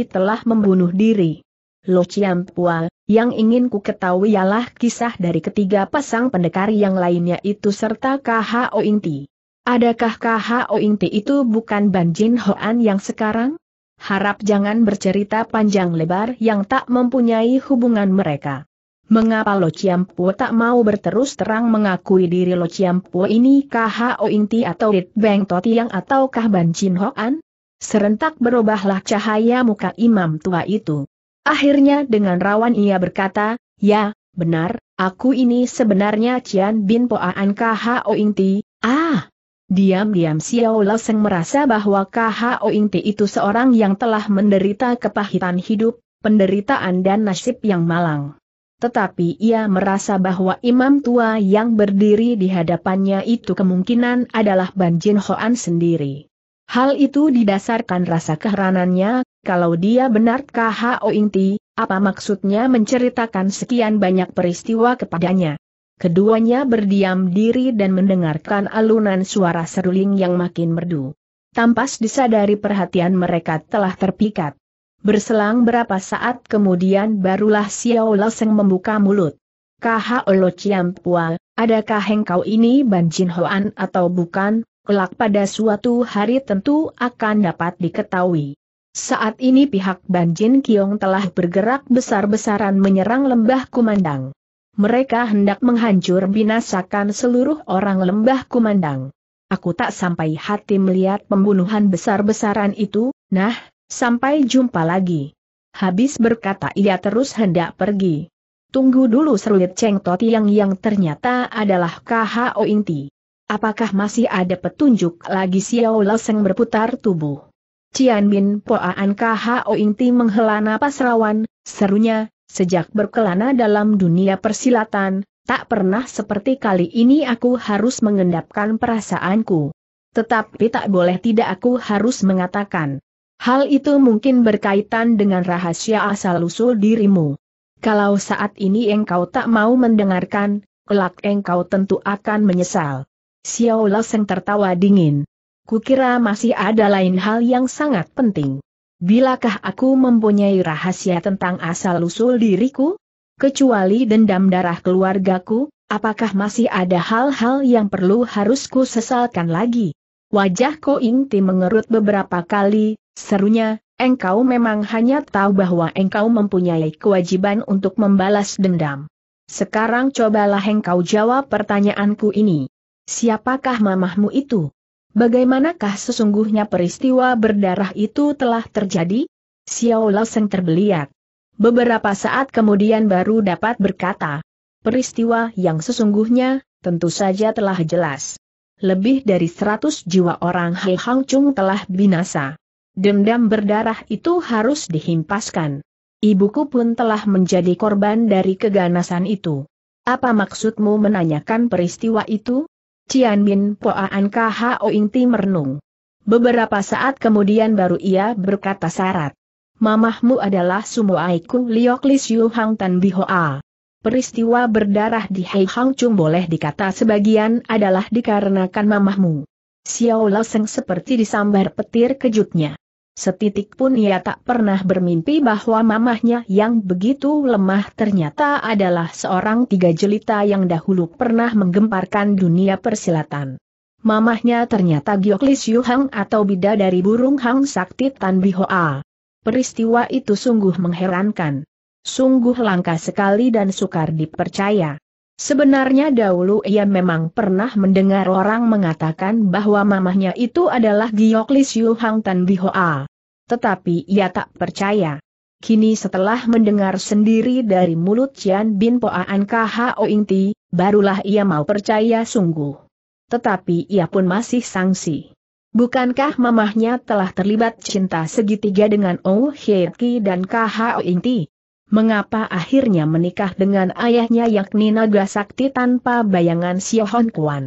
telah membunuh diri. Lo Chiam Pual, yang ingin ku ketahui ialah kisah dari ketiga pasang pendekar yang lainnya itu serta KHO Inti. Adakah KHO Inti itu bukan Ban Jin Hoan yang sekarang? harap jangan bercerita panjang lebar yang tak mempunyai hubungan mereka. Mengapa Lo Po tak mau berterus terang mengakui diri Lo Po ini KHO Inti atau Rit Beng Totiang ataukah Ban Chin Hoan? Serentak berubahlah cahaya muka imam tua itu. Akhirnya dengan rawan ia berkata, ya, benar, aku ini sebenarnya Cian Bin Poaan KHO Inti, ah, Diam-diam Xiao Loseng merasa bahwa KHO Ingti itu seorang yang telah menderita kepahitan hidup, penderitaan dan nasib yang malang. Tetapi ia merasa bahwa imam tua yang berdiri di hadapannya itu kemungkinan adalah Ban Jin Hoan sendiri. Hal itu didasarkan rasa keheranannya, kalau dia benar KHO Ingti, apa maksudnya menceritakan sekian banyak peristiwa kepadanya. Keduanya berdiam diri dan mendengarkan alunan suara seruling yang makin merdu. Tampas disadari perhatian mereka telah terpikat. Berselang berapa saat kemudian barulah Xiao Seng membuka mulut. Kaha Olo Ciampua, adakah engkau ini Ban Jin Hoan atau bukan, kelak pada suatu hari tentu akan dapat diketahui. Saat ini pihak Ban Jin Kiong telah bergerak besar-besaran menyerang lembah kumandang mereka hendak menghancur binasakan seluruh orang lembah kumandang. Aku tak sampai hati melihat pembunuhan besar-besaran itu, nah, sampai jumpa lagi. Habis berkata ia terus hendak pergi. Tunggu dulu serulit Cheng Toti yang yang ternyata adalah KHO Inti. Apakah masih ada petunjuk lagi Xiao Leseng berputar tubuh? Cian Bin Poaan KHO Inti menghela napas rawan, serunya, Sejak berkelana dalam dunia persilatan, tak pernah seperti kali ini aku harus mengendapkan perasaanku. Tetapi tak boleh tidak aku harus mengatakan. Hal itu mungkin berkaitan dengan rahasia asal-usul dirimu. Kalau saat ini engkau tak mau mendengarkan, kelak engkau tentu akan menyesal. Xiao Laseng tertawa dingin. Kukira masih ada lain hal yang sangat penting bilakah aku mempunyai rahasia tentang asal-usul diriku? Kecuali dendam darah keluargaku, apakah masih ada hal-hal yang perlu harus ku sesalkan lagi? Wajah Ko Inti mengerut beberapa kali, serunya, engkau memang hanya tahu bahwa engkau mempunyai kewajiban untuk membalas dendam. Sekarang cobalah engkau jawab pertanyaanku ini. Siapakah mamahmu itu? Bagaimanakah sesungguhnya peristiwa berdarah itu telah terjadi? Xiao Laoseng terbeliak. Beberapa saat kemudian baru dapat berkata, peristiwa yang sesungguhnya, tentu saja telah jelas. Lebih dari seratus jiwa orang Hai Hang Chung telah binasa. Dendam berdarah itu harus dihimpaskan. Ibuku pun telah menjadi korban dari keganasan itu. Apa maksudmu menanyakan peristiwa itu? Cian Bin Poaan Kho ti merenung. Beberapa saat kemudian baru ia berkata syarat. Mamahmu adalah Sumoaiku Liok Siu Hang Tan Bihoa. Peristiwa berdarah di Hei Hang Chung boleh dikata sebagian adalah dikarenakan mamahmu. Xiao Lao Seng seperti disambar petir kejutnya. Setitik pun ia tak pernah bermimpi bahwa mamahnya yang begitu lemah ternyata adalah seorang tiga jelita yang dahulu pernah menggemparkan dunia persilatan. Mamahnya ternyata Gioklis Yuhang atau bida dari burung Hang Sakti Tan Bihoa. Peristiwa itu sungguh mengherankan. Sungguh langka sekali dan sukar dipercaya. Sebenarnya dahulu ia memang pernah mendengar orang mengatakan bahwa mamahnya itu adalah Gioklis Yu Hang Tan Bihoa. Tetapi ia tak percaya. Kini setelah mendengar sendiri dari mulut Cian Bin Poaan KHO Ingti, barulah ia mau percaya sungguh. Tetapi ia pun masih sangsi. Bukankah mamahnya telah terlibat cinta segitiga dengan Oh Hye Ki dan KHO Ingti? mengapa akhirnya menikah dengan ayahnya yakni Naga Sakti tanpa bayangan Siohon Kuan.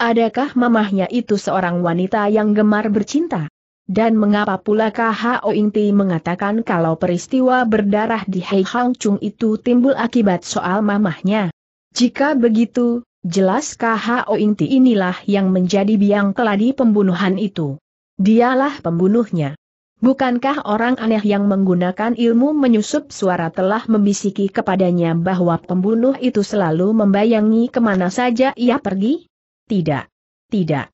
Adakah mamahnya itu seorang wanita yang gemar bercinta? Dan mengapa pula K.H.O. Ingti mengatakan kalau peristiwa berdarah di Hei Chung itu timbul akibat soal mamahnya? Jika begitu, jelas K.H.O. Ingti inilah yang menjadi biang keladi pembunuhan itu. Dialah pembunuhnya. Bukankah orang aneh yang menggunakan ilmu menyusup suara telah membisiki kepadanya bahwa pembunuh itu selalu membayangi kemana saja ia pergi? Tidak. Tidak.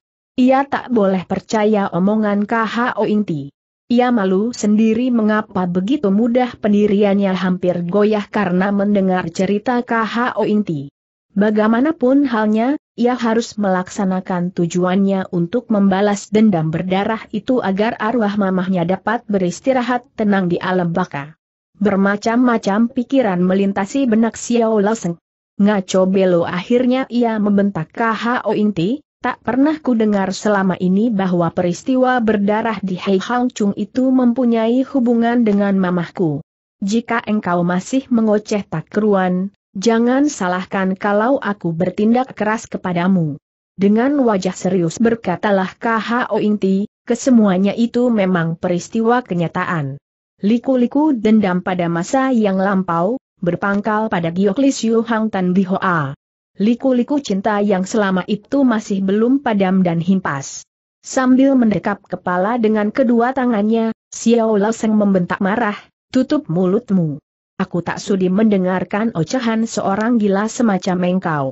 Ia tak boleh percaya omongan KHO Inti. Ia malu sendiri mengapa begitu mudah pendiriannya hampir goyah karena mendengar cerita KHO Inti. Bagaimanapun halnya, ia harus melaksanakan tujuannya untuk membalas dendam berdarah itu agar arwah mamahnya dapat beristirahat tenang di alam baka. Bermacam-macam pikiran melintasi benak Xiao Laseng. Ngaco belo akhirnya ia membentak KHO Inti, tak pernah ku dengar selama ini bahwa peristiwa berdarah di Hei Hang Chung itu mempunyai hubungan dengan mamahku. Jika engkau masih mengoceh tak takruan, Jangan salahkan kalau aku bertindak keras kepadamu. Dengan wajah serius berkatalah KHO Inti, kesemuanya itu memang peristiwa kenyataan. Liku-liku dendam pada masa yang lampau, berpangkal pada Gioklis Yu Hang Tan Bihoa. Liku-liku cinta yang selama itu masih belum padam dan himpas. Sambil mendekap kepala dengan kedua tangannya, Xiao Lao membentak marah, tutup mulutmu. Aku tak sudi mendengarkan ocehan seorang gila semacam engkau.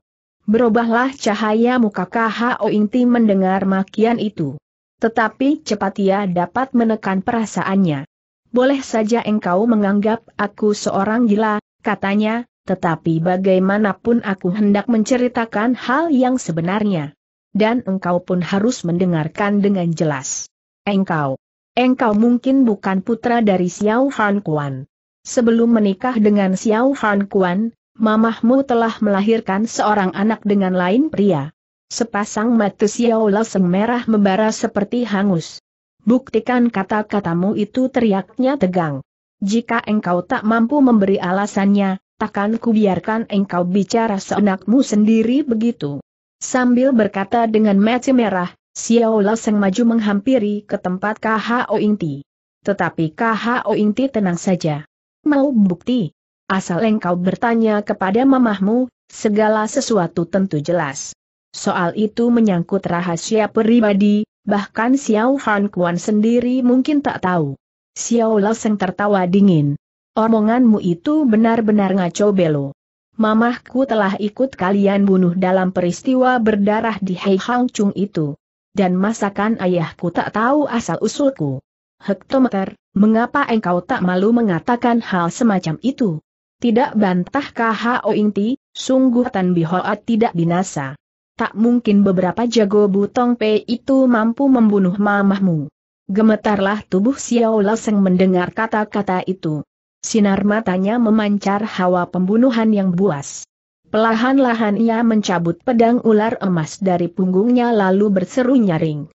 Berubahlah cahaya muka KHO Inti mendengar makian itu. Tetapi cepat ia dapat menekan perasaannya. Boleh saja engkau menganggap aku seorang gila, katanya, tetapi bagaimanapun aku hendak menceritakan hal yang sebenarnya. Dan engkau pun harus mendengarkan dengan jelas. Engkau. Engkau mungkin bukan putra dari Xiao Han Kuan. Sebelum menikah dengan Xiao Han Kuan, mamahmu telah melahirkan seorang anak dengan lain pria. Sepasang mata Xiao Leseng merah membara seperti hangus. Buktikan kata-katamu itu teriaknya tegang. Jika engkau tak mampu memberi alasannya, takkan kubiarkan engkau bicara seenakmu sendiri begitu. Sambil berkata dengan mata merah, Xiao Leseng maju menghampiri ke tempat KHO Inti. Tetapi KHO Inti tenang saja. Mau bukti? Asal engkau bertanya kepada mamahmu, segala sesuatu tentu jelas. Soal itu menyangkut rahasia pribadi, bahkan Xiao Han Kuan sendiri mungkin tak tahu. Xiao Seng tertawa dingin. Omonganmu itu benar-benar ngaco belo. Mamahku telah ikut kalian bunuh dalam peristiwa berdarah di Hei Hang Chung itu. Dan masakan ayahku tak tahu asal-usulku hektometer, mengapa engkau tak malu mengatakan hal semacam itu? Tidak bantah KHO Inti, sungguh Tan Bihoat tidak binasa. Tak mungkin beberapa jago butong P itu mampu membunuh mamahmu. Gemetarlah tubuh Xiao seng mendengar kata-kata itu. Sinar matanya memancar hawa pembunuhan yang buas. Pelahan-lahan ia mencabut pedang ular emas dari punggungnya lalu berseru nyaring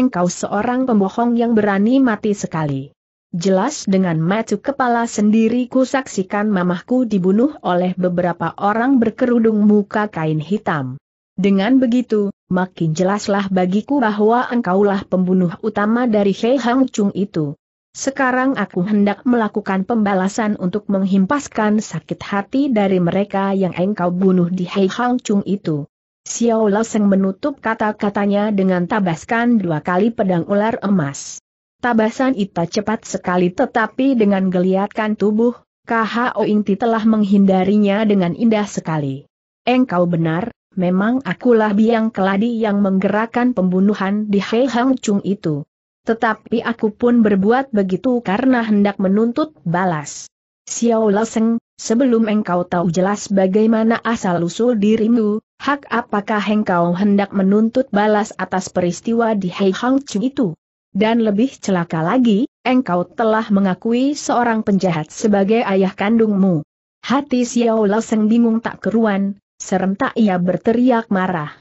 engkau seorang pembohong yang berani mati sekali. Jelas dengan matu kepala sendiri ku saksikan mamahku dibunuh oleh beberapa orang berkerudung muka kain hitam. Dengan begitu, makin jelaslah bagiku bahwa engkaulah pembunuh utama dari Hei Hang Chung itu. Sekarang aku hendak melakukan pembalasan untuk menghimpaskan sakit hati dari mereka yang engkau bunuh di Hei Hang Chung itu. Xiao Seng menutup kata-katanya dengan tabaskan dua kali pedang ular emas. Tabasan itu cepat sekali tetapi dengan geliatkan tubuh, KHO inti telah menghindarinya dengan indah sekali. Engkau benar, memang akulah biang keladi yang menggerakkan pembunuhan di Hei Hang Chung itu. Tetapi aku pun berbuat begitu karena hendak menuntut balas. Xiao Laseng, sebelum engkau tahu jelas bagaimana asal-usul dirimu, hak apakah engkau hendak menuntut balas atas peristiwa di Hei Hang Chu itu? Dan lebih celaka lagi, engkau telah mengakui seorang penjahat sebagai ayah kandungmu. Hati Xiao Laseng bingung tak keruan, serentak ia berteriak marah.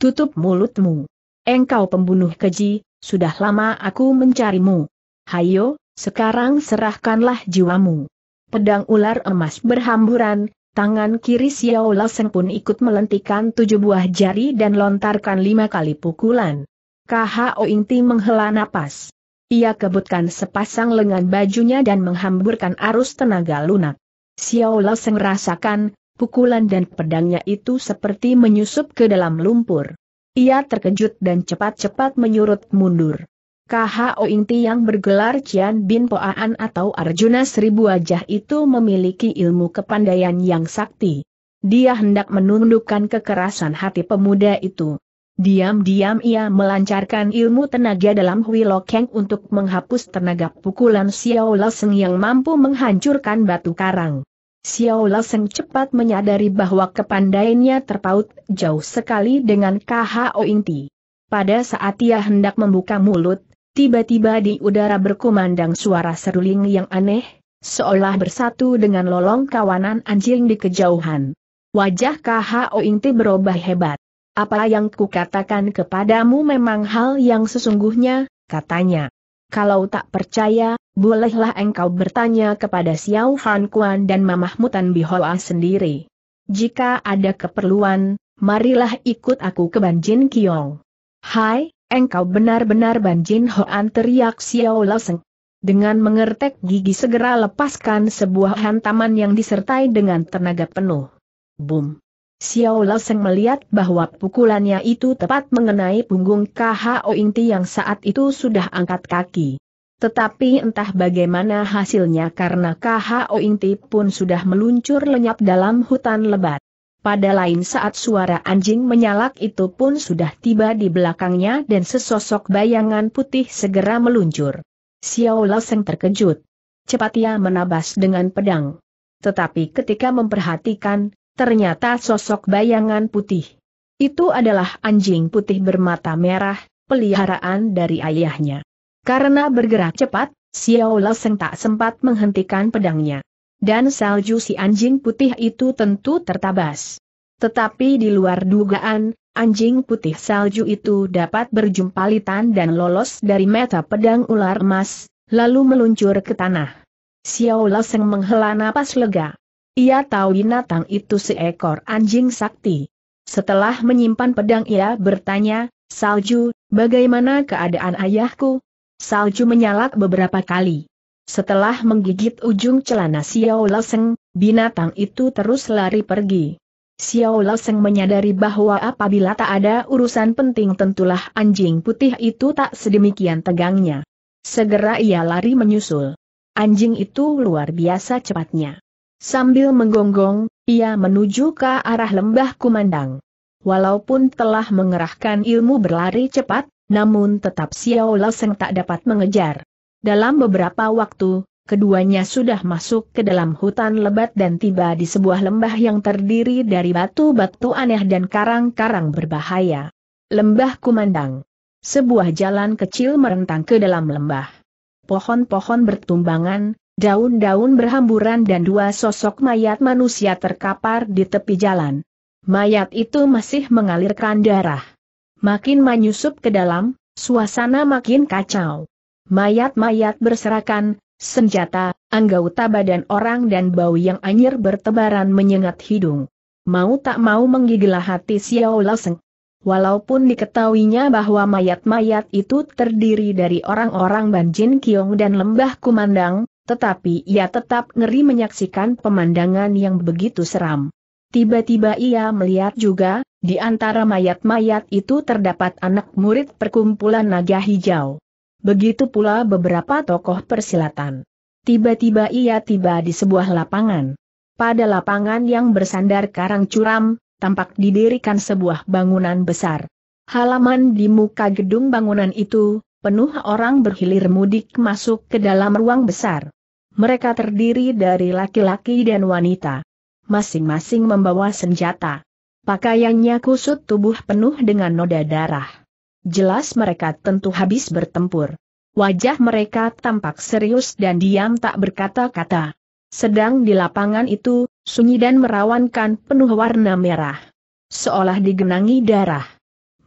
Tutup mulutmu. Engkau pembunuh keji, sudah lama aku mencarimu. Hayo, sekarang serahkanlah jiwamu pedang ular emas berhamburan, tangan kiri Xiao Laseng pun ikut melentikan tujuh buah jari dan lontarkan lima kali pukulan. KHO Inti menghela napas. Ia kebutkan sepasang lengan bajunya dan menghamburkan arus tenaga lunak. Xiao Laseng rasakan, pukulan dan pedangnya itu seperti menyusup ke dalam lumpur. Ia terkejut dan cepat-cepat menyurut mundur. KHO Inti yang bergelar Cian Bin Poaan atau Arjuna Seribu Wajah itu memiliki ilmu kepandaian yang sakti. Dia hendak menundukkan kekerasan hati pemuda itu. Diam-diam ia melancarkan ilmu tenaga dalam Wilokeng untuk menghapus tenaga pukulan Xiao Laseng yang mampu menghancurkan batu karang. Xiao Laseng cepat menyadari bahwa kepandaiannya terpaut jauh sekali dengan KHO Inti. Pada saat ia hendak membuka mulut, Tiba-tiba di udara berkumandang suara seruling yang aneh, seolah bersatu dengan lolong kawanan anjing di kejauhan. Wajah KHO Inti berubah hebat. Apa yang kukatakan kepadamu memang hal yang sesungguhnya, katanya. Kalau tak percaya, bolehlah engkau bertanya kepada Xiao Han Kuan dan Mamahmu Tan Bihoa sendiri. Jika ada keperluan, marilah ikut aku ke Banjin Kiong. Hai, Engkau benar-benar Ban Jin Hoan teriak Xiao Loseng. Dengan mengertek gigi segera lepaskan sebuah hantaman yang disertai dengan tenaga penuh. Boom! Xiao Loseng melihat bahwa pukulannya itu tepat mengenai punggung KHO Ingti yang saat itu sudah angkat kaki. Tetapi entah bagaimana hasilnya karena KHO Ingti pun sudah meluncur lenyap dalam hutan lebat. Pada lain saat suara anjing menyalak itu pun sudah tiba di belakangnya dan sesosok bayangan putih segera meluncur. Xiao Laoseng terkejut. Cepat ia menabas dengan pedang. Tetapi ketika memperhatikan, ternyata sosok bayangan putih. Itu adalah anjing putih bermata merah, peliharaan dari ayahnya. Karena bergerak cepat, Xiao Laoseng tak sempat menghentikan pedangnya dan salju si anjing putih itu tentu tertabas. Tetapi di luar dugaan, anjing putih salju itu dapat berjumpalitan dan lolos dari meta pedang ular emas, lalu meluncur ke tanah. Xiao Laseng menghela napas lega. Ia tahu binatang itu seekor anjing sakti. Setelah menyimpan pedang ia bertanya, Salju, bagaimana keadaan ayahku? Salju menyalak beberapa kali. Setelah menggigit ujung celana Xiao Laseng, binatang itu terus lari pergi. Xiao Laseng menyadari bahwa apabila tak ada urusan penting tentulah anjing putih itu tak sedemikian tegangnya. Segera ia lari menyusul. Anjing itu luar biasa cepatnya. Sambil menggonggong, ia menuju ke arah lembah kumandang. Walaupun telah mengerahkan ilmu berlari cepat, namun tetap Xiao Laseng tak dapat mengejar. Dalam beberapa waktu, keduanya sudah masuk ke dalam hutan lebat dan tiba di sebuah lembah yang terdiri dari batu-batu aneh dan karang-karang berbahaya. Lembah Kumandang. Sebuah jalan kecil merentang ke dalam lembah. Pohon-pohon bertumbangan, daun-daun berhamburan dan dua sosok mayat manusia terkapar di tepi jalan. Mayat itu masih mengalirkan darah. Makin menyusup ke dalam, suasana makin kacau mayat-mayat berserakan, senjata, anggota badan orang dan bau yang anyir bertebaran menyengat hidung. Mau tak mau menggigil hati Xiao Laseng. Walaupun diketahuinya bahwa mayat-mayat itu terdiri dari orang-orang Banjin Kiong dan Lembah Kumandang, tetapi ia tetap ngeri menyaksikan pemandangan yang begitu seram. Tiba-tiba ia melihat juga, di antara mayat-mayat itu terdapat anak murid perkumpulan naga hijau begitu pula beberapa tokoh persilatan. Tiba-tiba ia tiba di sebuah lapangan. Pada lapangan yang bersandar karang curam, tampak didirikan sebuah bangunan besar. Halaman di muka gedung bangunan itu, penuh orang berhilir mudik masuk ke dalam ruang besar. Mereka terdiri dari laki-laki dan wanita. Masing-masing membawa senjata. Pakaiannya kusut tubuh penuh dengan noda darah jelas mereka tentu habis bertempur. Wajah mereka tampak serius dan diam tak berkata-kata. Sedang di lapangan itu, sunyi dan merawankan penuh warna merah. Seolah digenangi darah.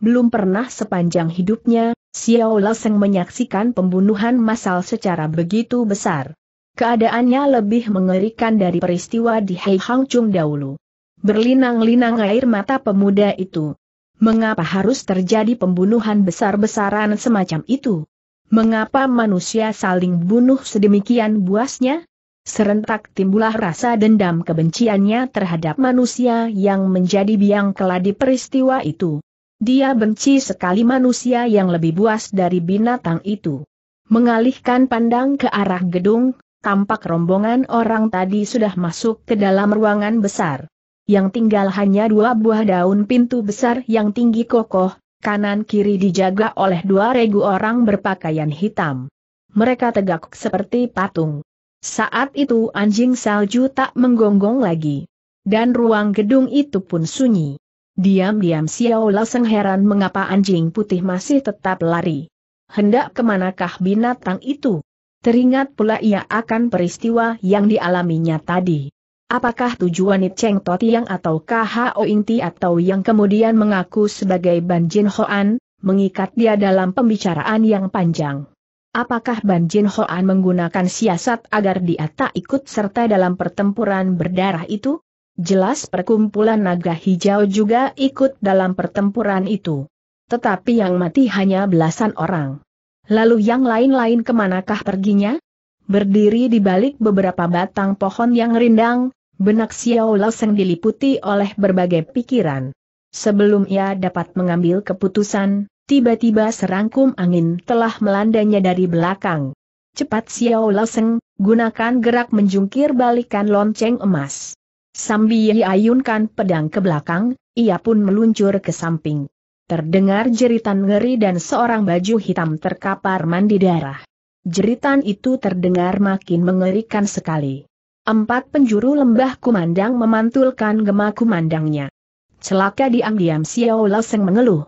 Belum pernah sepanjang hidupnya, Xiao Laseng menyaksikan pembunuhan massal secara begitu besar. Keadaannya lebih mengerikan dari peristiwa di Hei Hang Chung dahulu. Berlinang-linang air mata pemuda itu, Mengapa harus terjadi pembunuhan besar-besaran semacam itu? Mengapa manusia saling bunuh sedemikian buasnya? Serentak timbullah rasa dendam kebenciannya terhadap manusia yang menjadi biang keladi peristiwa itu. Dia benci sekali manusia yang lebih buas dari binatang itu. Mengalihkan pandang ke arah gedung, tampak rombongan orang tadi sudah masuk ke dalam ruangan besar yang tinggal hanya dua buah daun pintu besar yang tinggi kokoh, kanan-kiri dijaga oleh dua regu orang berpakaian hitam. Mereka tegak seperti patung. Saat itu anjing salju tak menggonggong lagi. Dan ruang gedung itu pun sunyi. Diam-diam Xiao Laseng heran mengapa anjing putih masih tetap lari. Hendak kemanakah binatang itu? Teringat pula ia akan peristiwa yang dialaminya tadi. Apakah tujuan It Cheng To Tiang atau KHO Inti atau yang kemudian mengaku sebagai Ban Jin Hoan, mengikat dia dalam pembicaraan yang panjang? Apakah Ban Jin Hoan menggunakan siasat agar dia tak ikut serta dalam pertempuran berdarah itu? Jelas perkumpulan naga hijau juga ikut dalam pertempuran itu. Tetapi yang mati hanya belasan orang. Lalu yang lain-lain kemanakah perginya? Berdiri di balik beberapa batang pohon yang rindang, Benak Xiao Laoseng diliputi oleh berbagai pikiran. Sebelum ia dapat mengambil keputusan, tiba-tiba serangkum angin telah melandanya dari belakang. Cepat Xiao Laoseng, gunakan gerak menjungkir balikan lonceng emas. Sambil ayunkan pedang ke belakang, ia pun meluncur ke samping. Terdengar jeritan ngeri dan seorang baju hitam terkapar mandi darah. Jeritan itu terdengar makin mengerikan sekali. Empat penjuru lembah kumandang memantulkan gema kumandangnya. Celaka diam-diam Xiao Seng mengeluh.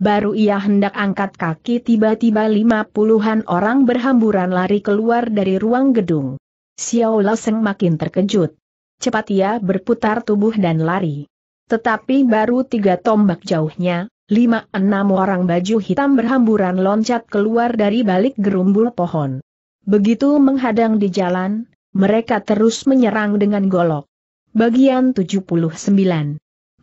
Baru ia hendak angkat kaki tiba-tiba lima puluhan orang berhamburan lari keluar dari ruang gedung. Xiao Seng makin terkejut. Cepat ia berputar tubuh dan lari. Tetapi baru tiga tombak jauhnya, lima enam orang baju hitam berhamburan loncat keluar dari balik gerumbul pohon. Begitu menghadang di jalan, mereka terus menyerang dengan golok. Bagian 79.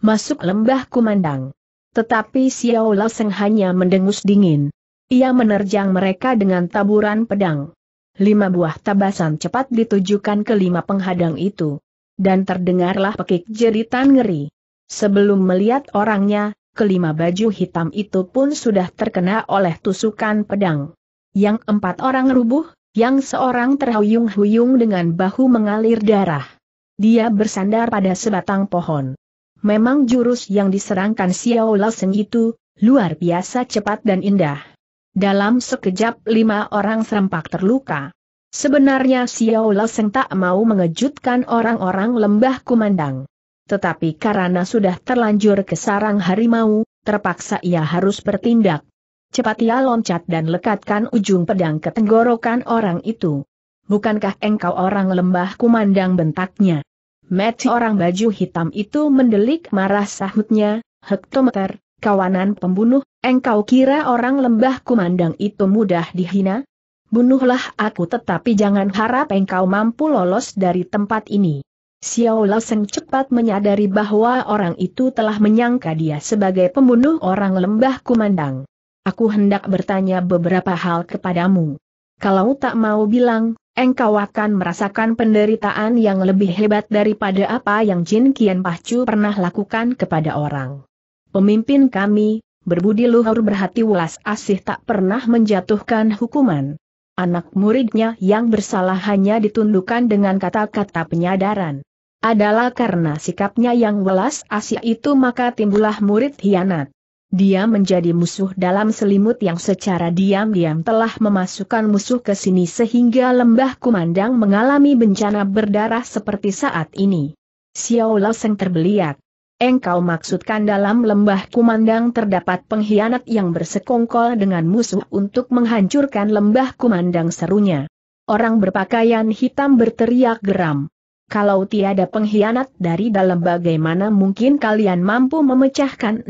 Masuk lembah kumandang. Tetapi Xiao Laseng hanya mendengus dingin. Ia menerjang mereka dengan taburan pedang. Lima buah tabasan cepat ditujukan ke lima penghadang itu. Dan terdengarlah pekik jeritan ngeri. Sebelum melihat orangnya, kelima baju hitam itu pun sudah terkena oleh tusukan pedang. Yang empat orang rubuh, yang seorang terhuyung-huyung dengan bahu mengalir darah. Dia bersandar pada sebatang pohon. Memang jurus yang diserangkan Xiao Lawson itu, luar biasa cepat dan indah. Dalam sekejap lima orang serempak terluka. Sebenarnya Xiao Lawson tak mau mengejutkan orang-orang lembah kumandang. Tetapi karena sudah terlanjur ke sarang harimau, terpaksa ia harus bertindak. Cepat ia loncat dan lekatkan ujung pedang ke tenggorokan orang itu. Bukankah engkau orang lembah kumandang bentaknya? Met orang baju hitam itu mendelik marah sahutnya, hektometer, kawanan pembunuh, engkau kira orang lembah kumandang itu mudah dihina? Bunuhlah aku tetapi jangan harap engkau mampu lolos dari tempat ini. Xiao Laoseng cepat menyadari bahwa orang itu telah menyangka dia sebagai pembunuh orang lembah kumandang. Aku hendak bertanya beberapa hal kepadamu. Kalau tak mau bilang, engkau akan merasakan penderitaan yang lebih hebat daripada apa yang Jin Kian Pahcu pernah lakukan kepada orang. Pemimpin kami, berbudi luhur berhati welas asih tak pernah menjatuhkan hukuman. Anak muridnya yang bersalah hanya ditundukkan dengan kata-kata penyadaran. Adalah karena sikapnya yang welas asih itu maka timbullah murid hianat dia menjadi musuh dalam selimut yang secara diam-diam telah memasukkan musuh ke sini sehingga lembah kumandang mengalami bencana berdarah seperti saat ini. Xiao Seng terbeliak. Engkau maksudkan dalam lembah kumandang terdapat pengkhianat yang bersekongkol dengan musuh untuk menghancurkan lembah kumandang serunya. Orang berpakaian hitam berteriak geram. Kalau tiada pengkhianat dari dalam bagaimana mungkin kalian mampu memecahkan 16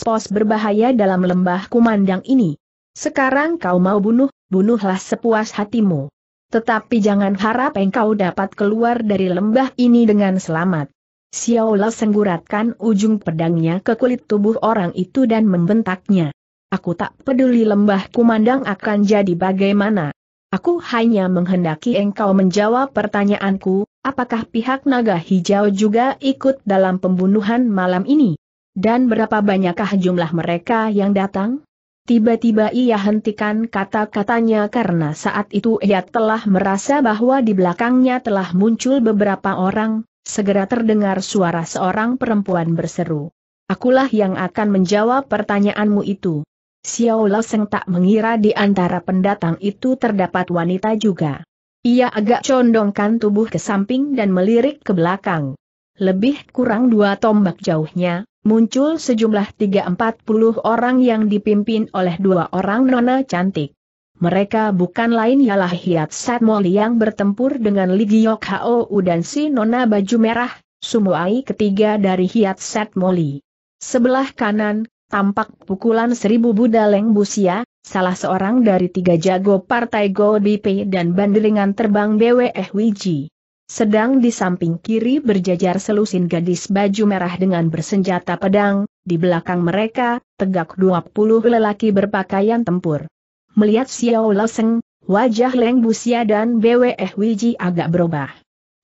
pos berbahaya dalam lembah kumandang ini? Sekarang kau mau bunuh, bunuhlah sepuas hatimu. Tetapi jangan harap engkau dapat keluar dari lembah ini dengan selamat. Xiao Le sengguratkan ujung pedangnya ke kulit tubuh orang itu dan membentaknya. Aku tak peduli lembah kumandang akan jadi bagaimana. Aku hanya menghendaki engkau menjawab pertanyaanku, Apakah pihak naga hijau juga ikut dalam pembunuhan malam ini? Dan berapa banyakkah jumlah mereka yang datang? Tiba-tiba ia hentikan kata-katanya karena saat itu ia telah merasa bahwa di belakangnya telah muncul beberapa orang, segera terdengar suara seorang perempuan berseru. Akulah yang akan menjawab pertanyaanmu itu. Xiao Lao Seng tak mengira di antara pendatang itu terdapat wanita juga. Ia agak condongkan tubuh ke samping dan melirik ke belakang. Lebih kurang dua tombak jauhnya, muncul sejumlah tiga puluh orang yang dipimpin oleh dua orang nona cantik. Mereka bukan lain ialah Hiat moli yang bertempur dengan Li Giok U dan si nona baju merah, Sumuai ketiga dari Hiat Satmoli. Sebelah kanan, tampak pukulan seribu budaleng Busia, Salah seorang dari tiga jago partai Go BP dan bandelingan terbang BWF Wiji. Sedang di samping kiri berjajar selusin gadis baju merah dengan bersenjata pedang, di belakang mereka, tegak 20 lelaki berpakaian tempur. Melihat Xiao Loseng, wajah Leng Busia dan BWF Wiji agak berubah.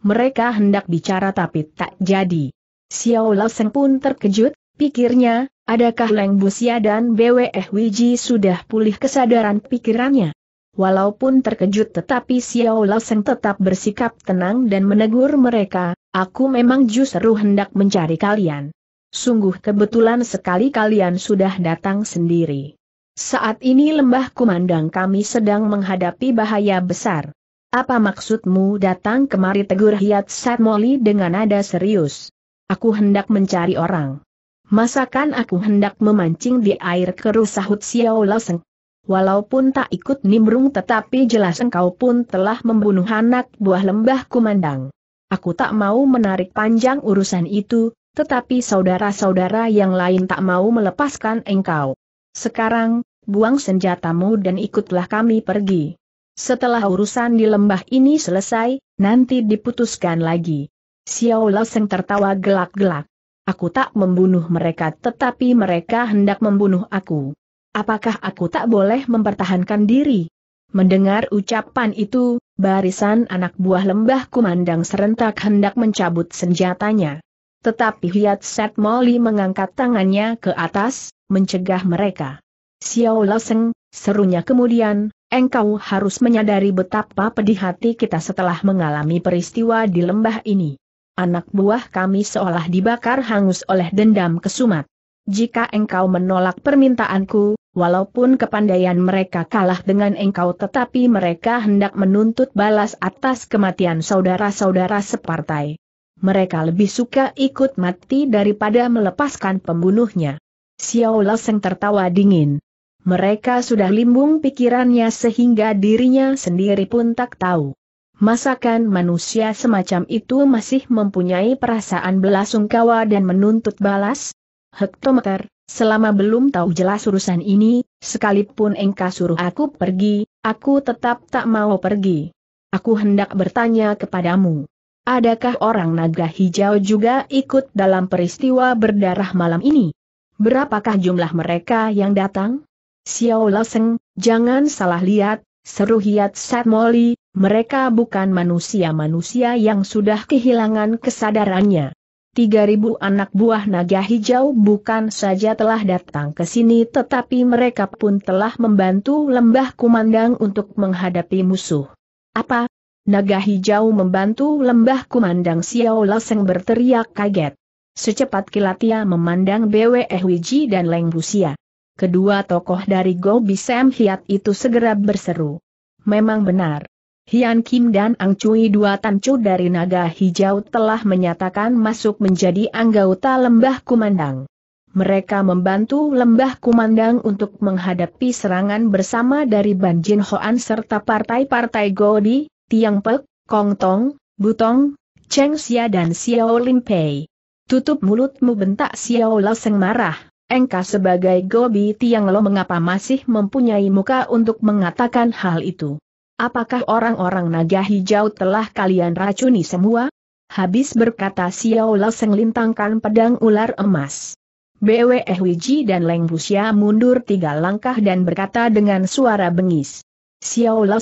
Mereka hendak bicara tapi tak jadi. Xiao Loseng pun terkejut, Pikirnya, adakah Leng Busia dan BWF Wiji sudah pulih kesadaran pikirannya? Walaupun terkejut tetapi Xiao Laoseng tetap bersikap tenang dan menegur mereka, aku memang justru hendak mencari kalian. Sungguh kebetulan sekali kalian sudah datang sendiri. Saat ini lembah kumandang kami sedang menghadapi bahaya besar. Apa maksudmu datang kemari tegur Hiat Satmoli dengan nada serius? Aku hendak mencari orang. Masakan aku hendak memancing di air keruh sahut Xiao Laseng. Walaupun tak ikut nimbrung tetapi jelas engkau pun telah membunuh anak buah lembah kumandang. Aku tak mau menarik panjang urusan itu, tetapi saudara-saudara yang lain tak mau melepaskan engkau. Sekarang, buang senjatamu dan ikutlah kami pergi. Setelah urusan di lembah ini selesai, nanti diputuskan lagi. Xiao Laseng tertawa gelak-gelak. Aku tak membunuh mereka tetapi mereka hendak membunuh aku. Apakah aku tak boleh mempertahankan diri? Mendengar ucapan itu, barisan anak buah lembah kumandang serentak hendak mencabut senjatanya. Tetapi Hiat Set Moli mengangkat tangannya ke atas, mencegah mereka. Xiao Loseng, serunya kemudian, engkau harus menyadari betapa pedih hati kita setelah mengalami peristiwa di lembah ini. Anak buah kami seolah dibakar hangus oleh dendam kesumat. Jika engkau menolak permintaanku, walaupun kepandaian mereka kalah dengan engkau tetapi mereka hendak menuntut balas atas kematian saudara-saudara separtai. Mereka lebih suka ikut mati daripada melepaskan pembunuhnya. Xiao Seng tertawa dingin. Mereka sudah limbung pikirannya sehingga dirinya sendiri pun tak tahu. Masakan manusia semacam itu masih mempunyai perasaan belasungkawa dan menuntut balas? Hektometer, selama belum tahu jelas urusan ini, sekalipun engkau suruh aku pergi, aku tetap tak mau pergi. Aku hendak bertanya kepadamu. Adakah orang naga hijau juga ikut dalam peristiwa berdarah malam ini? Berapakah jumlah mereka yang datang? Xiao Laseng, jangan salah lihat, seru Hiat Satmoli, mereka bukan manusia-manusia yang sudah kehilangan kesadarannya. 3000 anak buah naga hijau bukan saja telah datang ke sini tetapi mereka pun telah membantu lembah kumandang untuk menghadapi musuh. Apa? Naga hijau membantu lembah kumandang Xiao Laseng berteriak kaget. Secepat kilat ia memandang BWE Huiji dan Leng Busia. Kedua tokoh dari Gobi Sam Hiat itu segera berseru. Memang benar. Hian Kim dan Ang Cui dua tancu dari naga hijau telah menyatakan masuk menjadi anggota lembah kumandang. Mereka membantu lembah kumandang untuk menghadapi serangan bersama dari Ban Jin Hoan serta partai-partai Godi, Tiang Pek, Kong Tong, Butong, Cheng Xia dan Xiao Lim Pei. Tutup mulutmu bentak Xiao Lao Seng marah. Engkau sebagai Gobi Tiang Lo mengapa masih mempunyai muka untuk mengatakan hal itu? Apakah orang-orang naga hijau telah kalian racuni semua? Habis berkata Xiao Lao lintangkan pedang ular emas. Bwe Huiji dan Leng Busia mundur tiga langkah dan berkata dengan suara bengis. Xiao Lao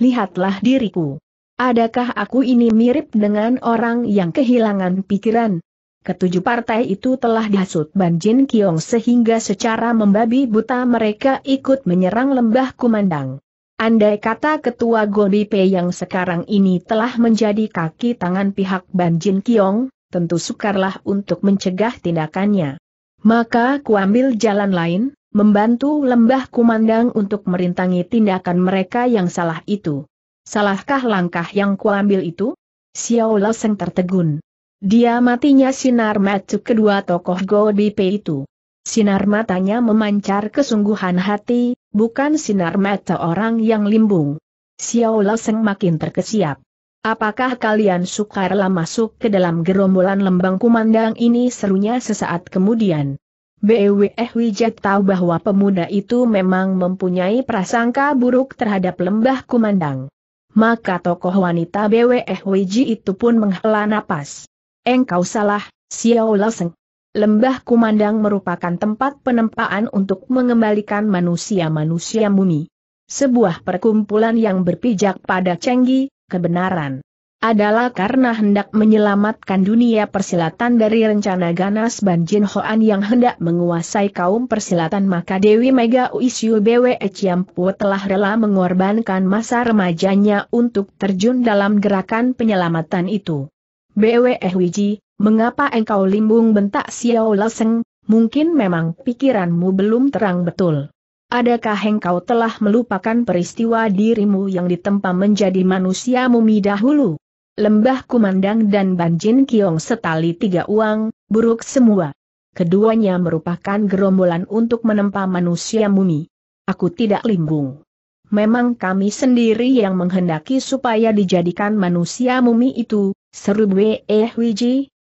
lihatlah diriku. Adakah aku ini mirip dengan orang yang kehilangan pikiran? Ketujuh partai itu telah dihasut Ban Jin Kiong sehingga secara membabi buta mereka ikut menyerang lembah kumandang. Andai kata ketua Gobi Pei yang sekarang ini telah menjadi kaki tangan pihak Ban Jin Kiong, tentu sukarlah untuk mencegah tindakannya. Maka kuambil jalan lain, membantu lembah kumandang untuk merintangi tindakan mereka yang salah itu. Salahkah langkah yang kuambil itu? Xiao Leseng tertegun. Dia matinya sinar matu kedua tokoh Gobi Pei itu. Sinar matanya memancar kesungguhan hati, bukan sinar mata orang yang limbung. Xiao Seng makin terkesiap. Apakah kalian sukarela masuk ke dalam gerombolan lembang kumandang ini serunya sesaat kemudian? BWE eh Wijat tahu bahwa pemuda itu memang mempunyai prasangka buruk terhadap lembah kumandang. Maka tokoh wanita BWE eh Wiji itu pun menghela napas. Engkau salah, Xiao Seng. Lembah Kumandang merupakan tempat penempaan untuk mengembalikan manusia-manusia mumi. Sebuah perkumpulan yang berpijak pada cenggi, kebenaran. Adalah karena hendak menyelamatkan dunia persilatan dari rencana ganas Banjin Hoan yang hendak menguasai kaum persilatan maka Dewi Mega Uisyu Bwe Ciampu telah rela mengorbankan masa remajanya untuk terjun dalam gerakan penyelamatan itu. BWE Wiji, Mengapa engkau limbung bentak Xiao Leseng, mungkin memang pikiranmu belum terang betul. Adakah engkau telah melupakan peristiwa dirimu yang ditempa menjadi manusia mumi dahulu? Lembah Kumandang dan Banjin Kiong setali tiga uang, buruk semua. Keduanya merupakan gerombolan untuk menempa manusia mumi. Aku tidak limbung. Memang kami sendiri yang menghendaki supaya dijadikan manusia mumi itu, seru Bwe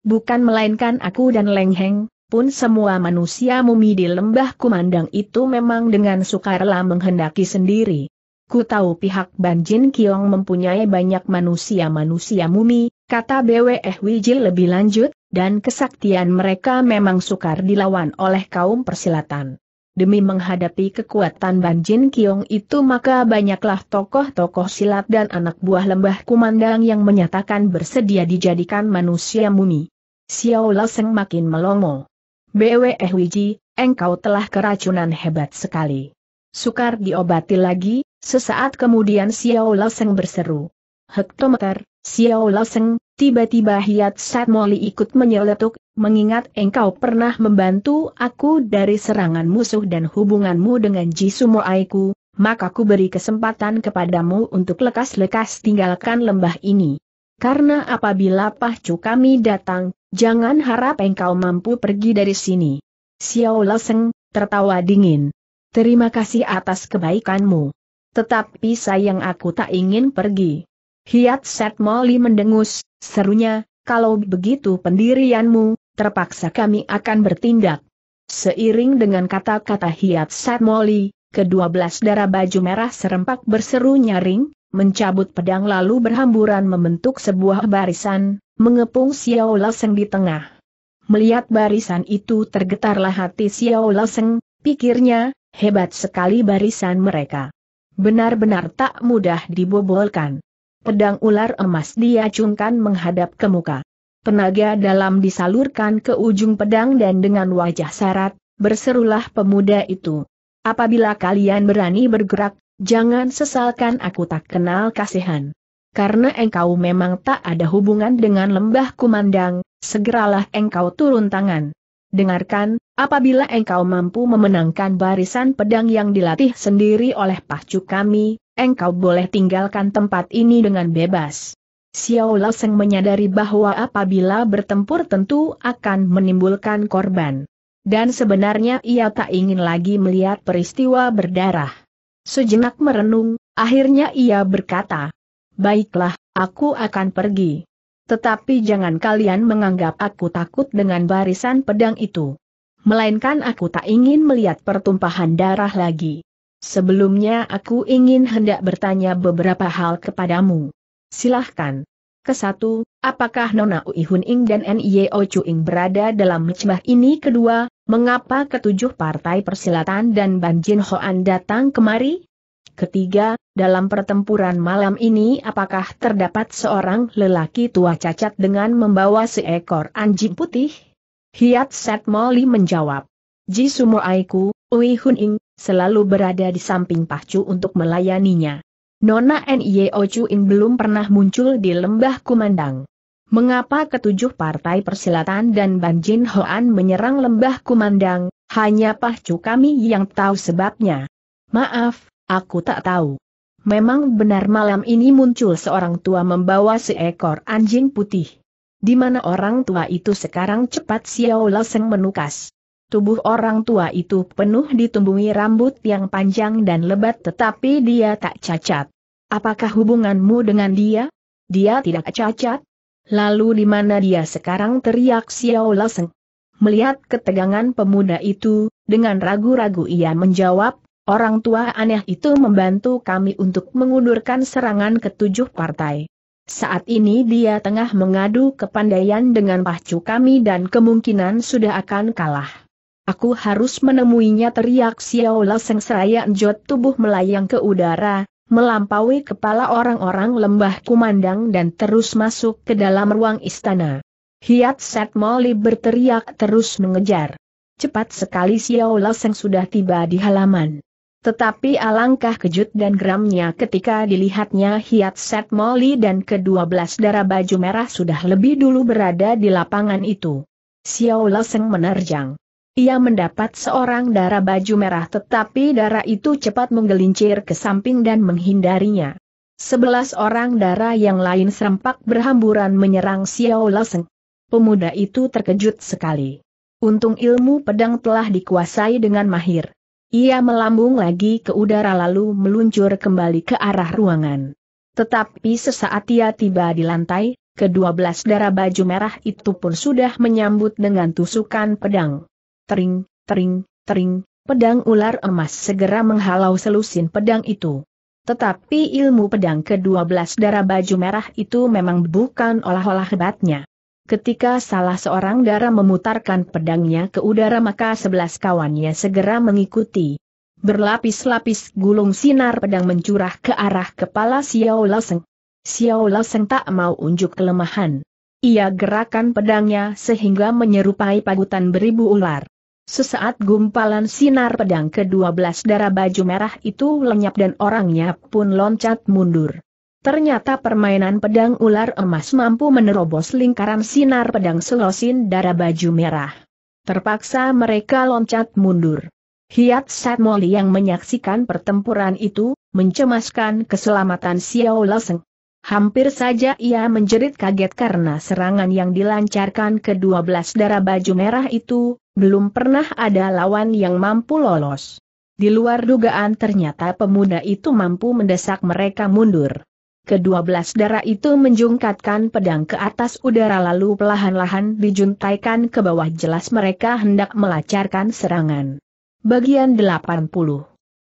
bukan melainkan aku dan lengheng, pun semua manusia mumi di lembah kumandang itu memang dengan sukarela menghendaki sendiri. Ku tahu pihak Banjin Kiong mempunyai banyak manusia-manusia mumi, kata BWE eh wijil lebih lanjut, dan kesaktian mereka memang sukar dilawan oleh kaum persilatan. Demi menghadapi kekuatan Banjin Kiong itu maka banyaklah tokoh-tokoh silat dan anak buah lembah kumandang yang menyatakan bersedia dijadikan manusia mumi. Xiao Laseng makin melongo. BWE eh Wiji, engkau telah keracunan hebat sekali. Sukar diobati lagi, sesaat kemudian Xiao Laseng berseru. Hektometer, Xiao Laseng, tiba-tiba Hiat Moli ikut menyeletuk, mengingat engkau pernah membantu aku dari serangan musuh dan hubunganmu dengan Jisumo Aiku, maka ku beri kesempatan kepadamu untuk lekas-lekas tinggalkan lembah ini karena apabila pahcu kami datang, jangan harap engkau mampu pergi dari sini. Xiao Leseng, tertawa dingin. Terima kasih atas kebaikanmu. Tetapi sayang aku tak ingin pergi. Hiat Set Moli mendengus, serunya, kalau begitu pendirianmu, terpaksa kami akan bertindak. Seiring dengan kata-kata Hiat Set Moli, kedua belas darah baju merah serempak berseru nyaring, mencabut pedang lalu berhamburan membentuk sebuah barisan, mengepung Xiao Laseng di tengah. Melihat barisan itu tergetarlah hati Xiao Laseng, pikirnya, hebat sekali barisan mereka. Benar-benar tak mudah dibobolkan. Pedang ular emas diacungkan menghadap ke muka. Tenaga dalam disalurkan ke ujung pedang dan dengan wajah syarat, berserulah pemuda itu. Apabila kalian berani bergerak, Jangan sesalkan aku tak kenal kasihan. Karena engkau memang tak ada hubungan dengan lembah kumandang, segeralah engkau turun tangan. Dengarkan, apabila engkau mampu memenangkan barisan pedang yang dilatih sendiri oleh pacu kami, engkau boleh tinggalkan tempat ini dengan bebas. Xiao Lao menyadari bahwa apabila bertempur tentu akan menimbulkan korban. Dan sebenarnya ia tak ingin lagi melihat peristiwa berdarah. Sejenak merenung, akhirnya ia berkata, Baiklah, aku akan pergi. Tetapi jangan kalian menganggap aku takut dengan barisan pedang itu. Melainkan aku tak ingin melihat pertumpahan darah lagi. Sebelumnya aku ingin hendak bertanya beberapa hal kepadamu. Silahkan kesatu, apakah Nona Ui Hun Ing dan Nio Chu Ing berada dalam mecmah ini kedua, mengapa ketujuh partai persilatan dan Ban Jin Hoan datang kemari? Ketiga, dalam pertempuran malam ini apakah terdapat seorang lelaki tua cacat dengan membawa seekor anjing putih? Hiat Set Moli menjawab. Ji Sumo Aiku, Ui Hun Ing, selalu berada di samping Pahcu untuk melayaninya. Nona N.I.O. Ocuin belum pernah muncul di lembah kumandang. Mengapa ketujuh partai persilatan dan Ban Jin Hoan menyerang lembah kumandang, hanya pahcu kami yang tahu sebabnya. Maaf, aku tak tahu. Memang benar malam ini muncul seorang tua membawa seekor anjing putih. Di mana orang tua itu sekarang cepat Xiao Laseng menukas. Tubuh orang tua itu penuh ditumbuhi rambut yang panjang dan lebat tetapi dia tak cacat. Apakah hubunganmu dengan dia? Dia tidak cacat? Lalu di mana dia sekarang teriak Xiao Laseng? Melihat ketegangan pemuda itu, dengan ragu-ragu ia menjawab, orang tua aneh itu membantu kami untuk mengundurkan serangan ketujuh partai. Saat ini dia tengah mengadu kepandaian dengan pacu kami dan kemungkinan sudah akan kalah. Aku harus menemuinya teriak Xiao Seng seraya enjot tubuh melayang ke udara, melampaui kepala orang-orang lembah kumandang dan terus masuk ke dalam ruang istana. Hiat Set Moli berteriak terus mengejar. Cepat sekali Xiao Seng sudah tiba di halaman. Tetapi alangkah kejut dan geramnya ketika dilihatnya Hiat Set Moli dan kedua belas darah baju merah sudah lebih dulu berada di lapangan itu. Xiao Seng menerjang. Ia mendapat seorang darah baju merah tetapi darah itu cepat menggelincir ke samping dan menghindarinya. Sebelas orang darah yang lain serempak berhamburan menyerang Xiao Laseng. Pemuda itu terkejut sekali. Untung ilmu pedang telah dikuasai dengan mahir. Ia melambung lagi ke udara lalu meluncur kembali ke arah ruangan. Tetapi sesaat ia tiba di lantai, kedua belas darah baju merah itu pun sudah menyambut dengan tusukan pedang. Tering, tering, tering, pedang ular emas segera menghalau selusin pedang itu. Tetapi ilmu pedang ke-12 darah baju merah itu memang bukan olah-olah hebatnya. Ketika salah seorang darah memutarkan pedangnya ke udara maka sebelas kawannya segera mengikuti. Berlapis-lapis gulung sinar pedang mencurah ke arah kepala Xiao Laoseng. Xiao Laoseng tak mau unjuk kelemahan. Ia gerakan pedangnya sehingga menyerupai pagutan beribu ular. Sesaat gumpalan sinar pedang ke-12 darah baju merah itu lenyap dan orangnya pun loncat mundur. Ternyata permainan pedang ular emas mampu menerobos lingkaran sinar pedang selosin darah baju merah. Terpaksa mereka loncat mundur. Hiat Moli yang menyaksikan pertempuran itu, mencemaskan keselamatan Xiao Leseng. Hampir saja ia menjerit kaget karena serangan yang dilancarkan ke-12 darah baju merah itu, belum pernah ada lawan yang mampu lolos. Di luar dugaan ternyata pemuda itu mampu mendesak mereka mundur. Kedua belas darah itu menjungkatkan pedang ke atas udara lalu pelahan lahan dijuntaikan ke bawah jelas mereka hendak melancarkan serangan. Bagian 80.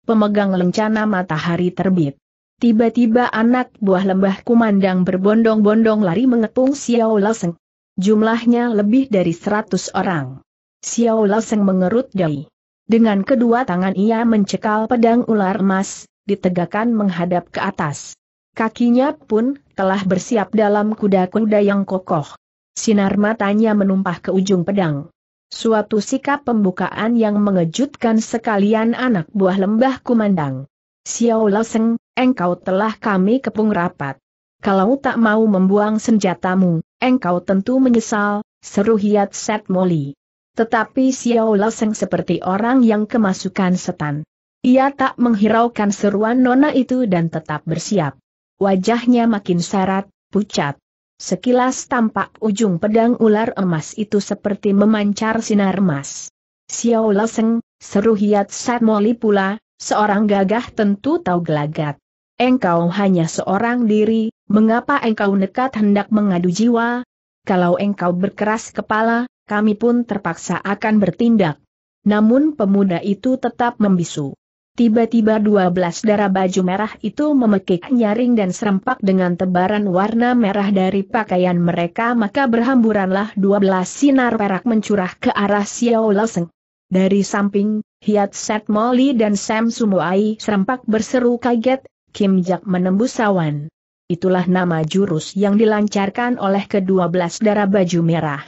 Pemegang lencana matahari terbit. Tiba-tiba anak buah lembah kumandang berbondong-bondong lari mengepung Xiao Leseng. Jumlahnya lebih dari seratus orang. Xiao Laseng mengerut dahi. Dengan kedua tangan ia mencekal pedang ular emas, ditegakkan menghadap ke atas. Kakinya pun telah bersiap dalam kuda-kuda yang kokoh. Sinar matanya menumpah ke ujung pedang. Suatu sikap pembukaan yang mengejutkan sekalian anak buah lembah kumandang. Xiao Laseng, engkau telah kami kepung rapat. Kalau tak mau membuang senjatamu, engkau tentu menyesal, seru Hiat Set Moli. Tetapi Xiao Loseng seperti orang yang kemasukan setan. Ia tak menghiraukan seruan nona itu dan tetap bersiap. Wajahnya makin sarat, pucat. Sekilas tampak ujung pedang ular emas itu seperti memancar sinar emas. Xiao Loseng, seru Hiat Satmoli pula, seorang gagah tentu tahu gelagat. Engkau hanya seorang diri, mengapa engkau nekat hendak mengadu jiwa? Kalau engkau berkeras kepala, kami pun terpaksa akan bertindak. Namun pemuda itu tetap membisu. Tiba-tiba 12 darah baju merah itu memekik nyaring dan serempak dengan tebaran warna merah dari pakaian mereka maka berhamburanlah dua belas sinar perak mencurah ke arah Xiao Laoseng. Dari samping, Hiat Set Moli dan Sam Sumuai serempak berseru kaget, Kim Jak menembus awan. Itulah nama jurus yang dilancarkan oleh kedua belas darah baju merah.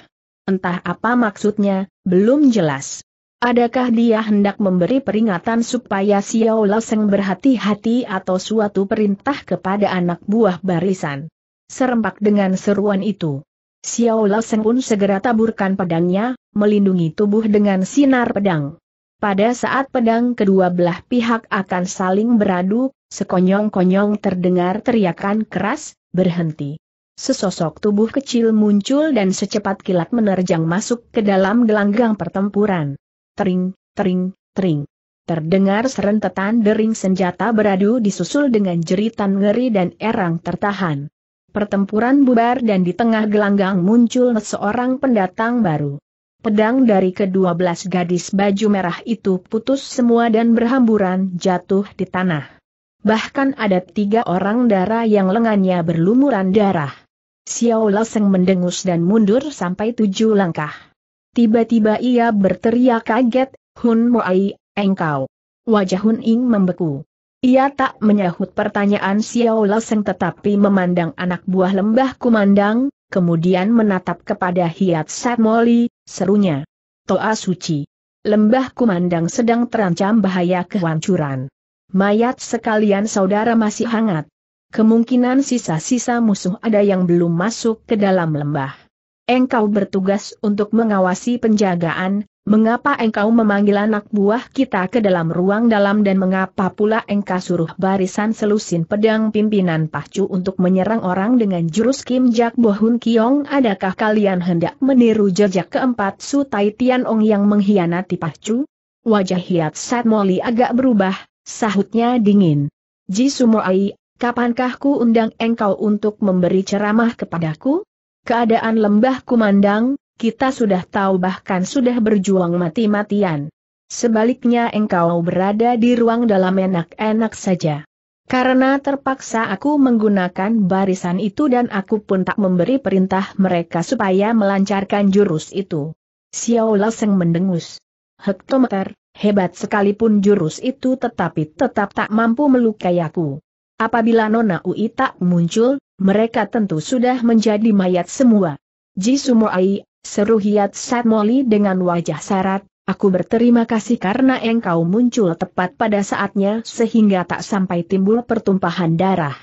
Entah apa maksudnya, belum jelas. Adakah dia hendak memberi peringatan supaya Xiao Laoseng berhati-hati atau suatu perintah kepada anak buah barisan? Serempak dengan seruan itu. Xiao Laoseng pun segera taburkan pedangnya, melindungi tubuh dengan sinar pedang. Pada saat pedang kedua belah pihak akan saling beradu, sekonyong-konyong terdengar teriakan keras, berhenti. Sesosok tubuh kecil muncul dan secepat kilat menerjang masuk ke dalam gelanggang pertempuran. Tering, tering, tering. Terdengar serentetan dering senjata beradu disusul dengan jeritan ngeri dan erang tertahan. Pertempuran bubar dan di tengah gelanggang muncul seorang pendatang baru. Pedang dari kedua belas gadis baju merah itu putus semua dan berhamburan jatuh di tanah. Bahkan ada tiga orang darah yang lengannya berlumuran darah. Xiao Laseng mendengus dan mundur sampai tujuh langkah. Tiba-tiba ia berteriak kaget, Hun Moai, engkau. Wajah Hun Ing membeku. Ia tak menyahut pertanyaan Xiao Laseng tetapi memandang anak buah lembah kumandang, kemudian menatap kepada Hiat Sat Moli, serunya. Toa suci. Lembah kumandang sedang terancam bahaya kehancuran. Mayat sekalian saudara masih hangat kemungkinan sisa-sisa musuh ada yang belum masuk ke dalam lembah. Engkau bertugas untuk mengawasi penjagaan, mengapa engkau memanggil anak buah kita ke dalam ruang dalam dan mengapa pula engkau suruh barisan selusin pedang pimpinan pacu untuk menyerang orang dengan jurus Kim Jak Bohun Kiong adakah kalian hendak meniru jejak keempat Su Tai Tian Ong yang mengkhianati pacu? Wajah Hiat Sat Moli agak berubah, sahutnya dingin. Ji sumo ai. Kapankah ku undang engkau untuk memberi ceramah kepadaku? Keadaan lembah kumandang, kita sudah tahu bahkan sudah berjuang mati-matian. Sebaliknya engkau berada di ruang dalam enak-enak saja. Karena terpaksa aku menggunakan barisan itu dan aku pun tak memberi perintah mereka supaya melancarkan jurus itu. Xiao Laseng mendengus. Hektometer, hebat sekalipun jurus itu tetapi tetap tak mampu melukai aku. Apabila Nona Ui tak muncul, mereka tentu sudah menjadi mayat semua. Ji Sumoai seru Hiat Satmoli dengan wajah syarat, Aku berterima kasih karena engkau muncul tepat pada saatnya sehingga tak sampai timbul pertumpahan darah.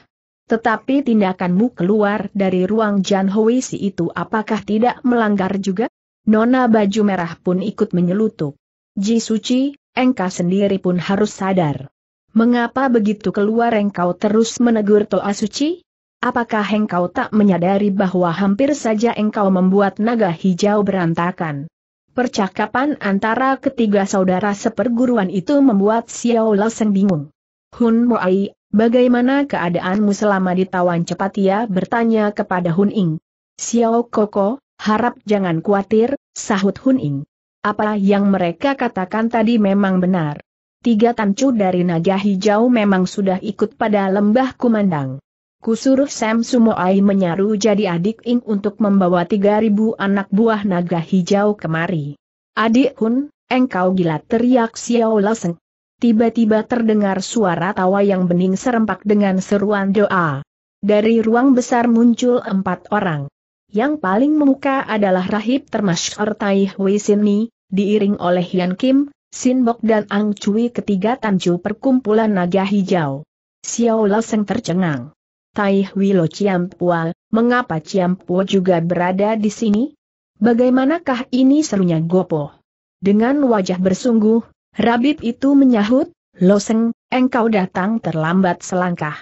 Tetapi tindakanmu keluar dari ruang Jan Hoisi itu apakah tidak melanggar juga? Nona baju merah pun ikut menyelutup. Ji Suci, engkau sendiri pun harus sadar. Mengapa begitu keluar engkau terus menegur Toa Suci? Apakah engkau tak menyadari bahwa hampir saja engkau membuat naga hijau berantakan? Percakapan antara ketiga saudara seperguruan itu membuat Xiao Lesen bingung. Hun Moai, bagaimana keadaanmu selama ditawan cepat ia bertanya kepada Hun Ing. Xiao Koko, harap jangan khawatir, sahut Hun Ing. Apa yang mereka katakan tadi memang benar. Tiga tancu dari naga hijau memang sudah ikut pada lembah kumandang. Kusuruh Sam Sumoai menyaru jadi adik Ing untuk membawa tiga ribu anak buah naga hijau kemari. Adik Hun, engkau gila teriak Xiao Leseng. Tiba-tiba terdengar suara tawa yang bening serempak dengan seruan doa. Dari ruang besar muncul empat orang. Yang paling memuka adalah Rahib Termasyur Tai Hui Ni, diiring oleh Yan Kim, Sinbok dan Ang Cui ketiga tanju perkumpulan naga hijau. Xiao Seng tercengang. Tai Wilo Ciampua, mengapa Ciampua juga berada di sini? Bagaimanakah ini serunya Gopo? Dengan wajah bersungguh, Rabib itu menyahut, Loseng, engkau datang terlambat selangkah.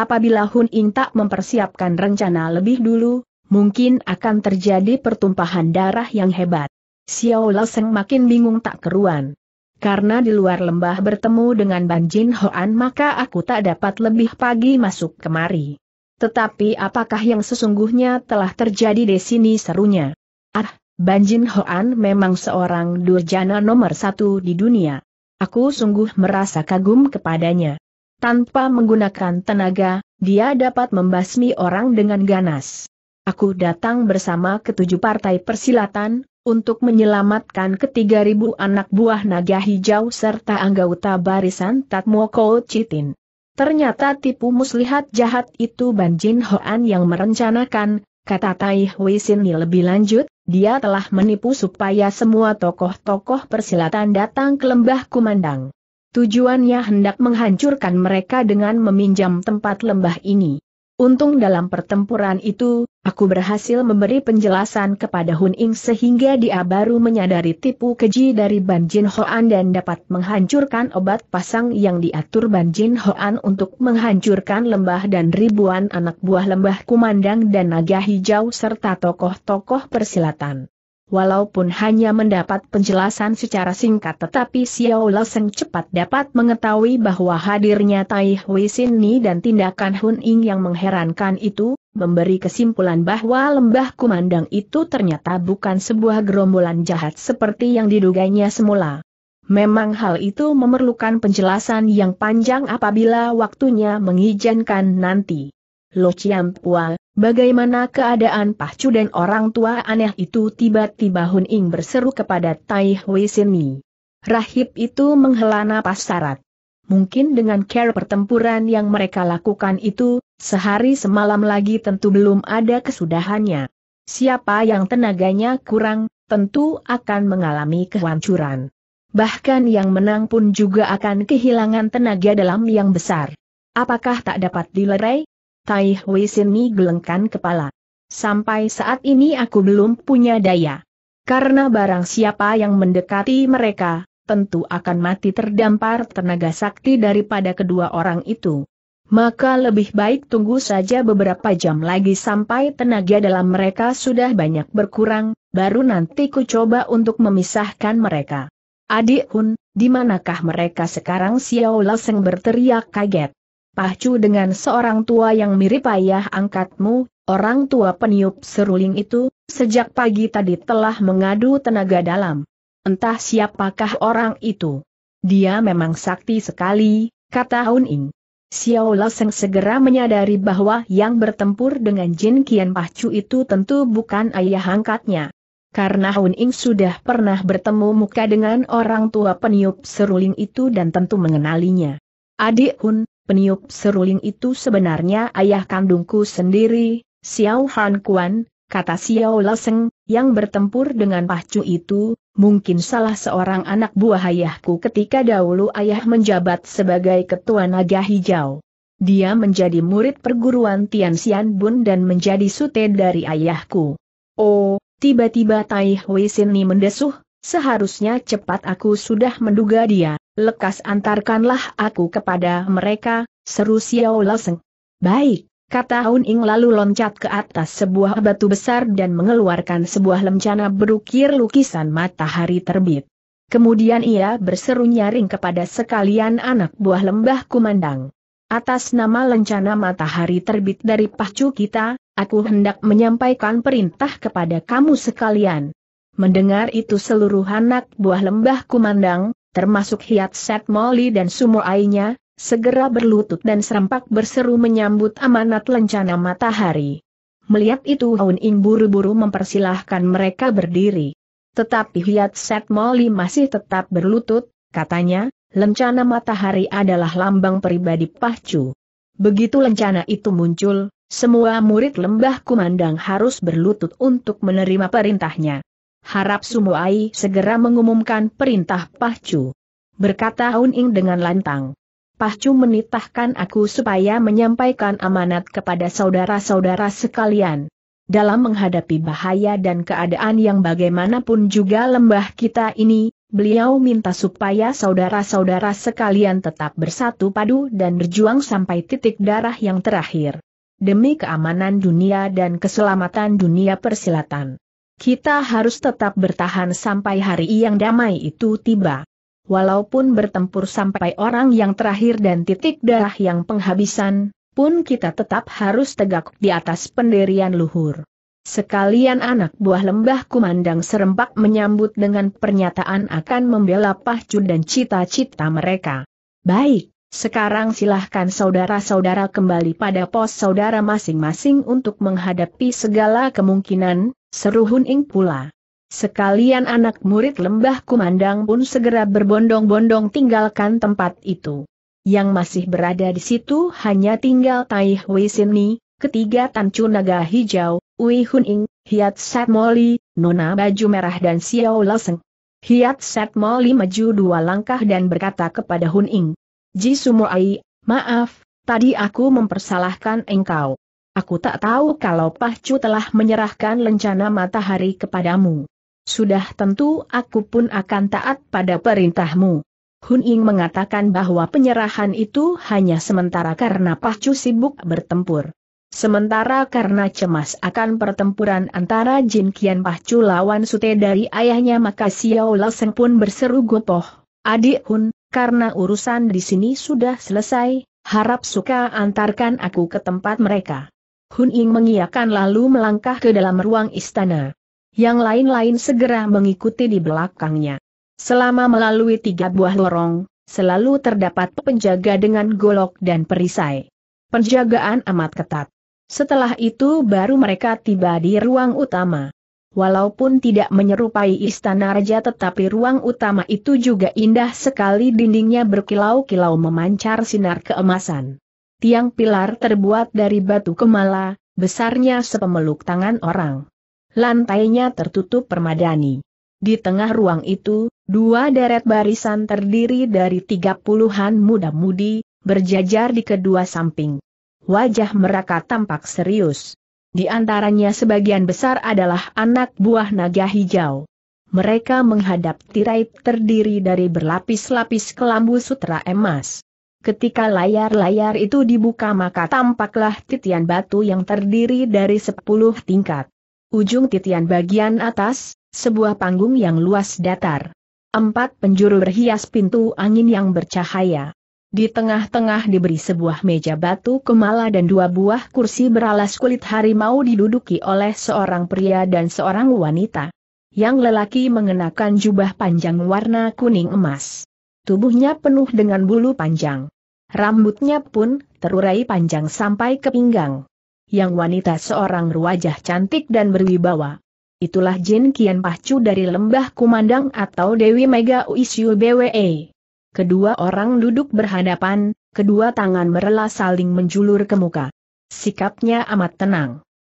Apabila Hun Intak tak mempersiapkan rencana lebih dulu, mungkin akan terjadi pertumpahan darah yang hebat. Xiao Loseng makin bingung tak keruan karena di luar lembah bertemu dengan Ban Jin Hoan maka aku tak dapat lebih pagi masuk kemari. Tetapi apakah yang sesungguhnya telah terjadi di sini serunya? Ah, Ban Jin Hoan memang seorang durjana nomor satu di dunia. Aku sungguh merasa kagum kepadanya. Tanpa menggunakan tenaga, dia dapat membasmi orang dengan ganas. Aku datang bersama ketujuh partai persilatan, untuk menyelamatkan ketiga ribu anak buah naga hijau serta anggota barisan Tatmoko Citin. Ternyata tipu muslihat jahat itu Ban Jin Hoan yang merencanakan, kata Tai Hui Sini lebih lanjut, dia telah menipu supaya semua tokoh-tokoh persilatan datang ke lembah kumandang. Tujuannya hendak menghancurkan mereka dengan meminjam tempat lembah ini. Untung dalam pertempuran itu, aku berhasil memberi penjelasan kepada Hun Ing sehingga dia baru menyadari tipu keji dari Ban Jin Hoan dan dapat menghancurkan obat pasang yang diatur Ban Jin Hoan untuk menghancurkan lembah dan ribuan anak buah lembah kumandang dan naga hijau serta tokoh-tokoh persilatan. Walaupun hanya mendapat penjelasan secara singkat tetapi Xiao Leseng cepat dapat mengetahui bahwa hadirnya Tai Hui Sin Ni dan tindakan Hun Ying yang mengherankan itu, memberi kesimpulan bahwa lembah kumandang itu ternyata bukan sebuah gerombolan jahat seperti yang diduganya semula. Memang hal itu memerlukan penjelasan yang panjang apabila waktunya mengizinkan nanti. Lo Chiang Pua, Bagaimana keadaan Pahcu dan orang tua aneh itu tiba-tiba Hun Ing berseru kepada Tai Hui Sini. Rahib itu menghela napas syarat. Mungkin dengan care pertempuran yang mereka lakukan itu, sehari semalam lagi tentu belum ada kesudahannya. Siapa yang tenaganya kurang, tentu akan mengalami kehancuran. Bahkan yang menang pun juga akan kehilangan tenaga dalam yang besar. Apakah tak dapat dilerai? Tai Hui Sin gelengkan kepala. Sampai saat ini aku belum punya daya. Karena barang siapa yang mendekati mereka, tentu akan mati terdampar tenaga sakti daripada kedua orang itu. Maka lebih baik tunggu saja beberapa jam lagi sampai tenaga dalam mereka sudah banyak berkurang, baru nanti ku coba untuk memisahkan mereka. Adik Hun, di manakah mereka sekarang Xiao Laseng berteriak kaget. Pacu dengan seorang tua yang mirip ayah angkatmu, orang tua peniup seruling itu, sejak pagi tadi telah mengadu tenaga dalam. Entah siapakah orang itu. Dia memang sakti sekali, kata Hun Ing. Xiao Laseng segera menyadari bahwa yang bertempur dengan Jin Kian Pacu itu tentu bukan ayah angkatnya. Karena Hun Ing sudah pernah bertemu muka dengan orang tua peniup seruling itu dan tentu mengenalinya. Adik Hun, peniup seruling itu sebenarnya ayah kandungku sendiri, Xiao Han Kuan, kata Xiao Leseng, yang bertempur dengan Pahcu itu, mungkin salah seorang anak buah ayahku ketika dahulu ayah menjabat sebagai ketua naga hijau. Dia menjadi murid perguruan Tian Xian Bun dan menjadi sute dari ayahku. Oh, tiba-tiba Tai Hui Sini mendesuh, seharusnya cepat aku sudah menduga dia lekas antarkanlah aku kepada mereka, seru Xiao Loseng. Baik, kata Aun Ing lalu loncat ke atas sebuah batu besar dan mengeluarkan sebuah lencana berukir lukisan matahari terbit. Kemudian ia berseru nyaring kepada sekalian anak buah lembah kumandang. Atas nama lencana matahari terbit dari pacu kita, aku hendak menyampaikan perintah kepada kamu sekalian. Mendengar itu seluruh anak buah lembah kumandang, termasuk Hiat Set Molly dan Sumoainya, segera berlutut dan serempak berseru menyambut amanat lencana matahari. Melihat itu Aun Ing buru-buru mempersilahkan mereka berdiri. Tetapi Hiat Set Molly masih tetap berlutut, katanya, lencana matahari adalah lambang pribadi Pahcu. Begitu lencana itu muncul, semua murid lembah kumandang harus berlutut untuk menerima perintahnya. Harap Sumoai segera mengumumkan perintah Pahcu. Berkata Aun Ing dengan lantang. Pahcu menitahkan aku supaya menyampaikan amanat kepada saudara-saudara sekalian. Dalam menghadapi bahaya dan keadaan yang bagaimanapun juga lembah kita ini, beliau minta supaya saudara-saudara sekalian tetap bersatu padu dan berjuang sampai titik darah yang terakhir. Demi keamanan dunia dan keselamatan dunia persilatan. Kita harus tetap bertahan sampai hari yang damai itu tiba. Walaupun bertempur sampai orang yang terakhir dan titik darah yang penghabisan, pun kita tetap harus tegak di atas pendirian luhur. Sekalian anak buah lembah kumandang serempak menyambut dengan pernyataan akan membela pahcu dan cita-cita mereka. Baik, sekarang silahkan saudara-saudara kembali pada pos saudara masing-masing untuk menghadapi segala kemungkinan, seru Hun Ing pula. Sekalian anak murid lembah kumandang pun segera berbondong-bondong tinggalkan tempat itu. Yang masih berada di situ hanya tinggal Tai Hui Sini, ketiga Tancu Naga Hijau, Ui Hun Ing, Hiat Sat Moli, Nona Baju Merah dan Xiao Laseng. Hiat Sat Moli maju dua langkah dan berkata kepada Hun Ing. Ji Sumoai, maaf, tadi aku mempersalahkan engkau. Aku tak tahu kalau Pahcu telah menyerahkan lencana matahari kepadamu. Sudah tentu aku pun akan taat pada perintahmu. Hun Ying mengatakan bahwa penyerahan itu hanya sementara karena Pahcu sibuk bertempur. Sementara karena cemas akan pertempuran antara Jin Kian Pahcu lawan sute dari ayahnya maka Xiao Laseng pun berseru gopoh, adik Hun, karena urusan di sini sudah selesai, harap suka antarkan aku ke tempat mereka. Hun Ying mengiakan lalu melangkah ke dalam ruang istana. Yang lain-lain segera mengikuti di belakangnya. Selama melalui tiga buah lorong, selalu terdapat penjaga dengan golok dan perisai. Penjagaan amat ketat. Setelah itu baru mereka tiba di ruang utama. Walaupun tidak menyerupai istana raja tetapi ruang utama itu juga indah sekali dindingnya berkilau-kilau memancar sinar keemasan. Tiang pilar terbuat dari batu kemala, besarnya sepemeluk tangan orang. Lantainya tertutup permadani. Di tengah ruang itu, dua deret barisan terdiri dari tiga puluhan muda-mudi, berjajar di kedua samping. Wajah mereka tampak serius. Di antaranya sebagian besar adalah anak buah naga hijau. Mereka menghadap tirai terdiri dari berlapis-lapis kelambu sutra emas. Ketika layar-layar itu dibuka maka tampaklah titian batu yang terdiri dari sepuluh tingkat. Ujung titian bagian atas, sebuah panggung yang luas datar. Empat penjuru berhias pintu angin yang bercahaya. Di tengah-tengah diberi sebuah meja batu kemala dan dua buah kursi beralas kulit harimau diduduki oleh seorang pria dan seorang wanita. Yang lelaki mengenakan jubah panjang warna kuning emas. Tubuhnya penuh dengan bulu panjang. Rambutnya pun terurai panjang sampai ke pinggang. Yang wanita seorang berwajah cantik dan berwibawa. Itulah Jin Kian Pahcu dari lembah kumandang atau Dewi Mega Uisyu BWE kedua orang duduk berhadapan, kedua tangan merela saling menjulur ke muka. Sikapnya amat tenang.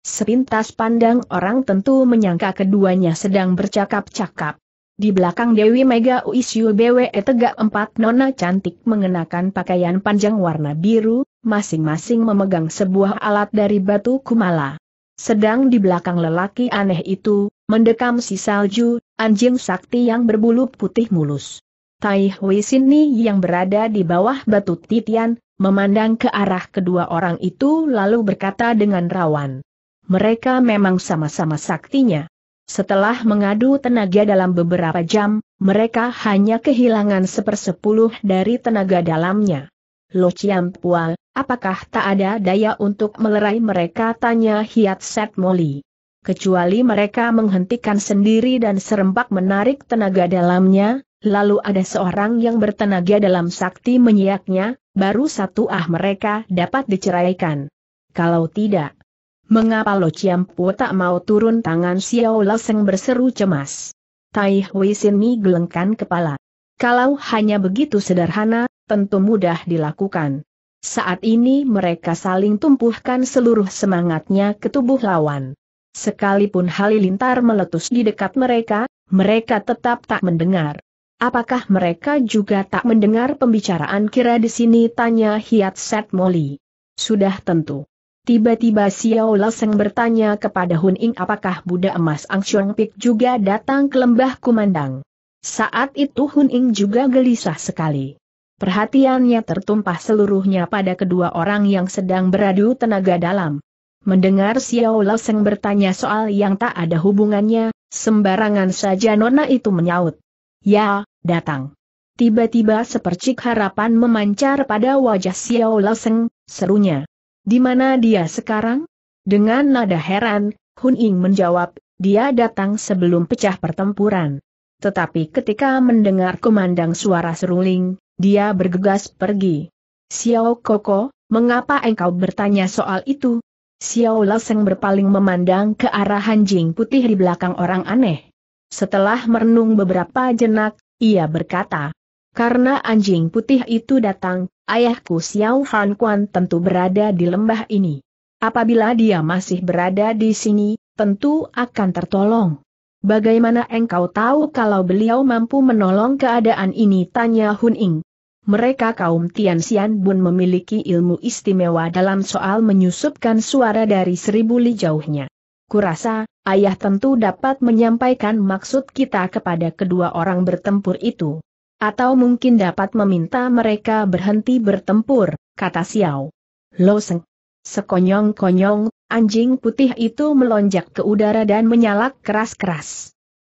Sepintas pandang orang tentu menyangka keduanya sedang bercakap-cakap. Di belakang Dewi Mega Uisyu BWE tegak empat nona cantik mengenakan pakaian panjang warna biru, masing-masing memegang sebuah alat dari batu kumala. Sedang di belakang lelaki aneh itu, mendekam si salju, anjing sakti yang berbulu putih mulus. Tai Hui Sini yang berada di bawah batu titian, memandang ke arah kedua orang itu lalu berkata dengan rawan. Mereka memang sama-sama saktinya. Setelah mengadu tenaga dalam beberapa jam, mereka hanya kehilangan sepersepuluh dari tenaga dalamnya. Lo Chiam Pual, apakah tak ada daya untuk melerai mereka tanya Hiat Set Moli kecuali mereka menghentikan sendiri dan serempak menarik tenaga dalamnya, lalu ada seorang yang bertenaga dalam sakti menyiaknya, baru satu ah mereka dapat diceraikan. Kalau tidak, mengapa Lo Ciampu tak mau turun tangan Xiao Laseng berseru cemas? Tai Hui Sini gelengkan kepala. Kalau hanya begitu sederhana, tentu mudah dilakukan. Saat ini mereka saling tumpuhkan seluruh semangatnya ke tubuh lawan. Sekalipun halilintar meletus di dekat mereka, mereka tetap tak mendengar. Apakah mereka juga tak mendengar pembicaraan kira di sini tanya Hiat Set Moli? Sudah tentu. Tiba-tiba Xiao Leseng bertanya kepada Hun Ing apakah Buddha emas Ang Angshong Pik juga datang ke lembah kumandang. Saat itu Hun Ing juga gelisah sekali. Perhatiannya tertumpah seluruhnya pada kedua orang yang sedang beradu tenaga dalam. Mendengar Xiao Laoseng bertanya soal yang tak ada hubungannya, sembarangan saja Nona itu menyaut. Ya, datang. Tiba-tiba sepercik harapan memancar pada wajah Xiao Laoseng, serunya. Di mana dia sekarang? Dengan nada heran, Hun Ying menjawab, dia datang sebelum pecah pertempuran. Tetapi ketika mendengar kumandang suara seruling, dia bergegas pergi. Xiao Koko, mengapa engkau bertanya soal itu? Xiao Laseng berpaling memandang ke arah anjing putih di belakang orang aneh. Setelah merenung beberapa jenak, ia berkata, karena anjing putih itu datang, ayahku Xiao Han Quan tentu berada di lembah ini. Apabila dia masih berada di sini, tentu akan tertolong. Bagaimana engkau tahu kalau beliau mampu menolong keadaan ini? Tanya Hun Ing mereka kaum Tianxian Bun memiliki ilmu istimewa dalam soal menyusupkan suara dari seribu li jauhnya. Kurasa, ayah tentu dapat menyampaikan maksud kita kepada kedua orang bertempur itu. Atau mungkin dapat meminta mereka berhenti bertempur, kata Xiao. Lo Seng. Sekonyong-konyong, anjing putih itu melonjak ke udara dan menyalak keras-keras.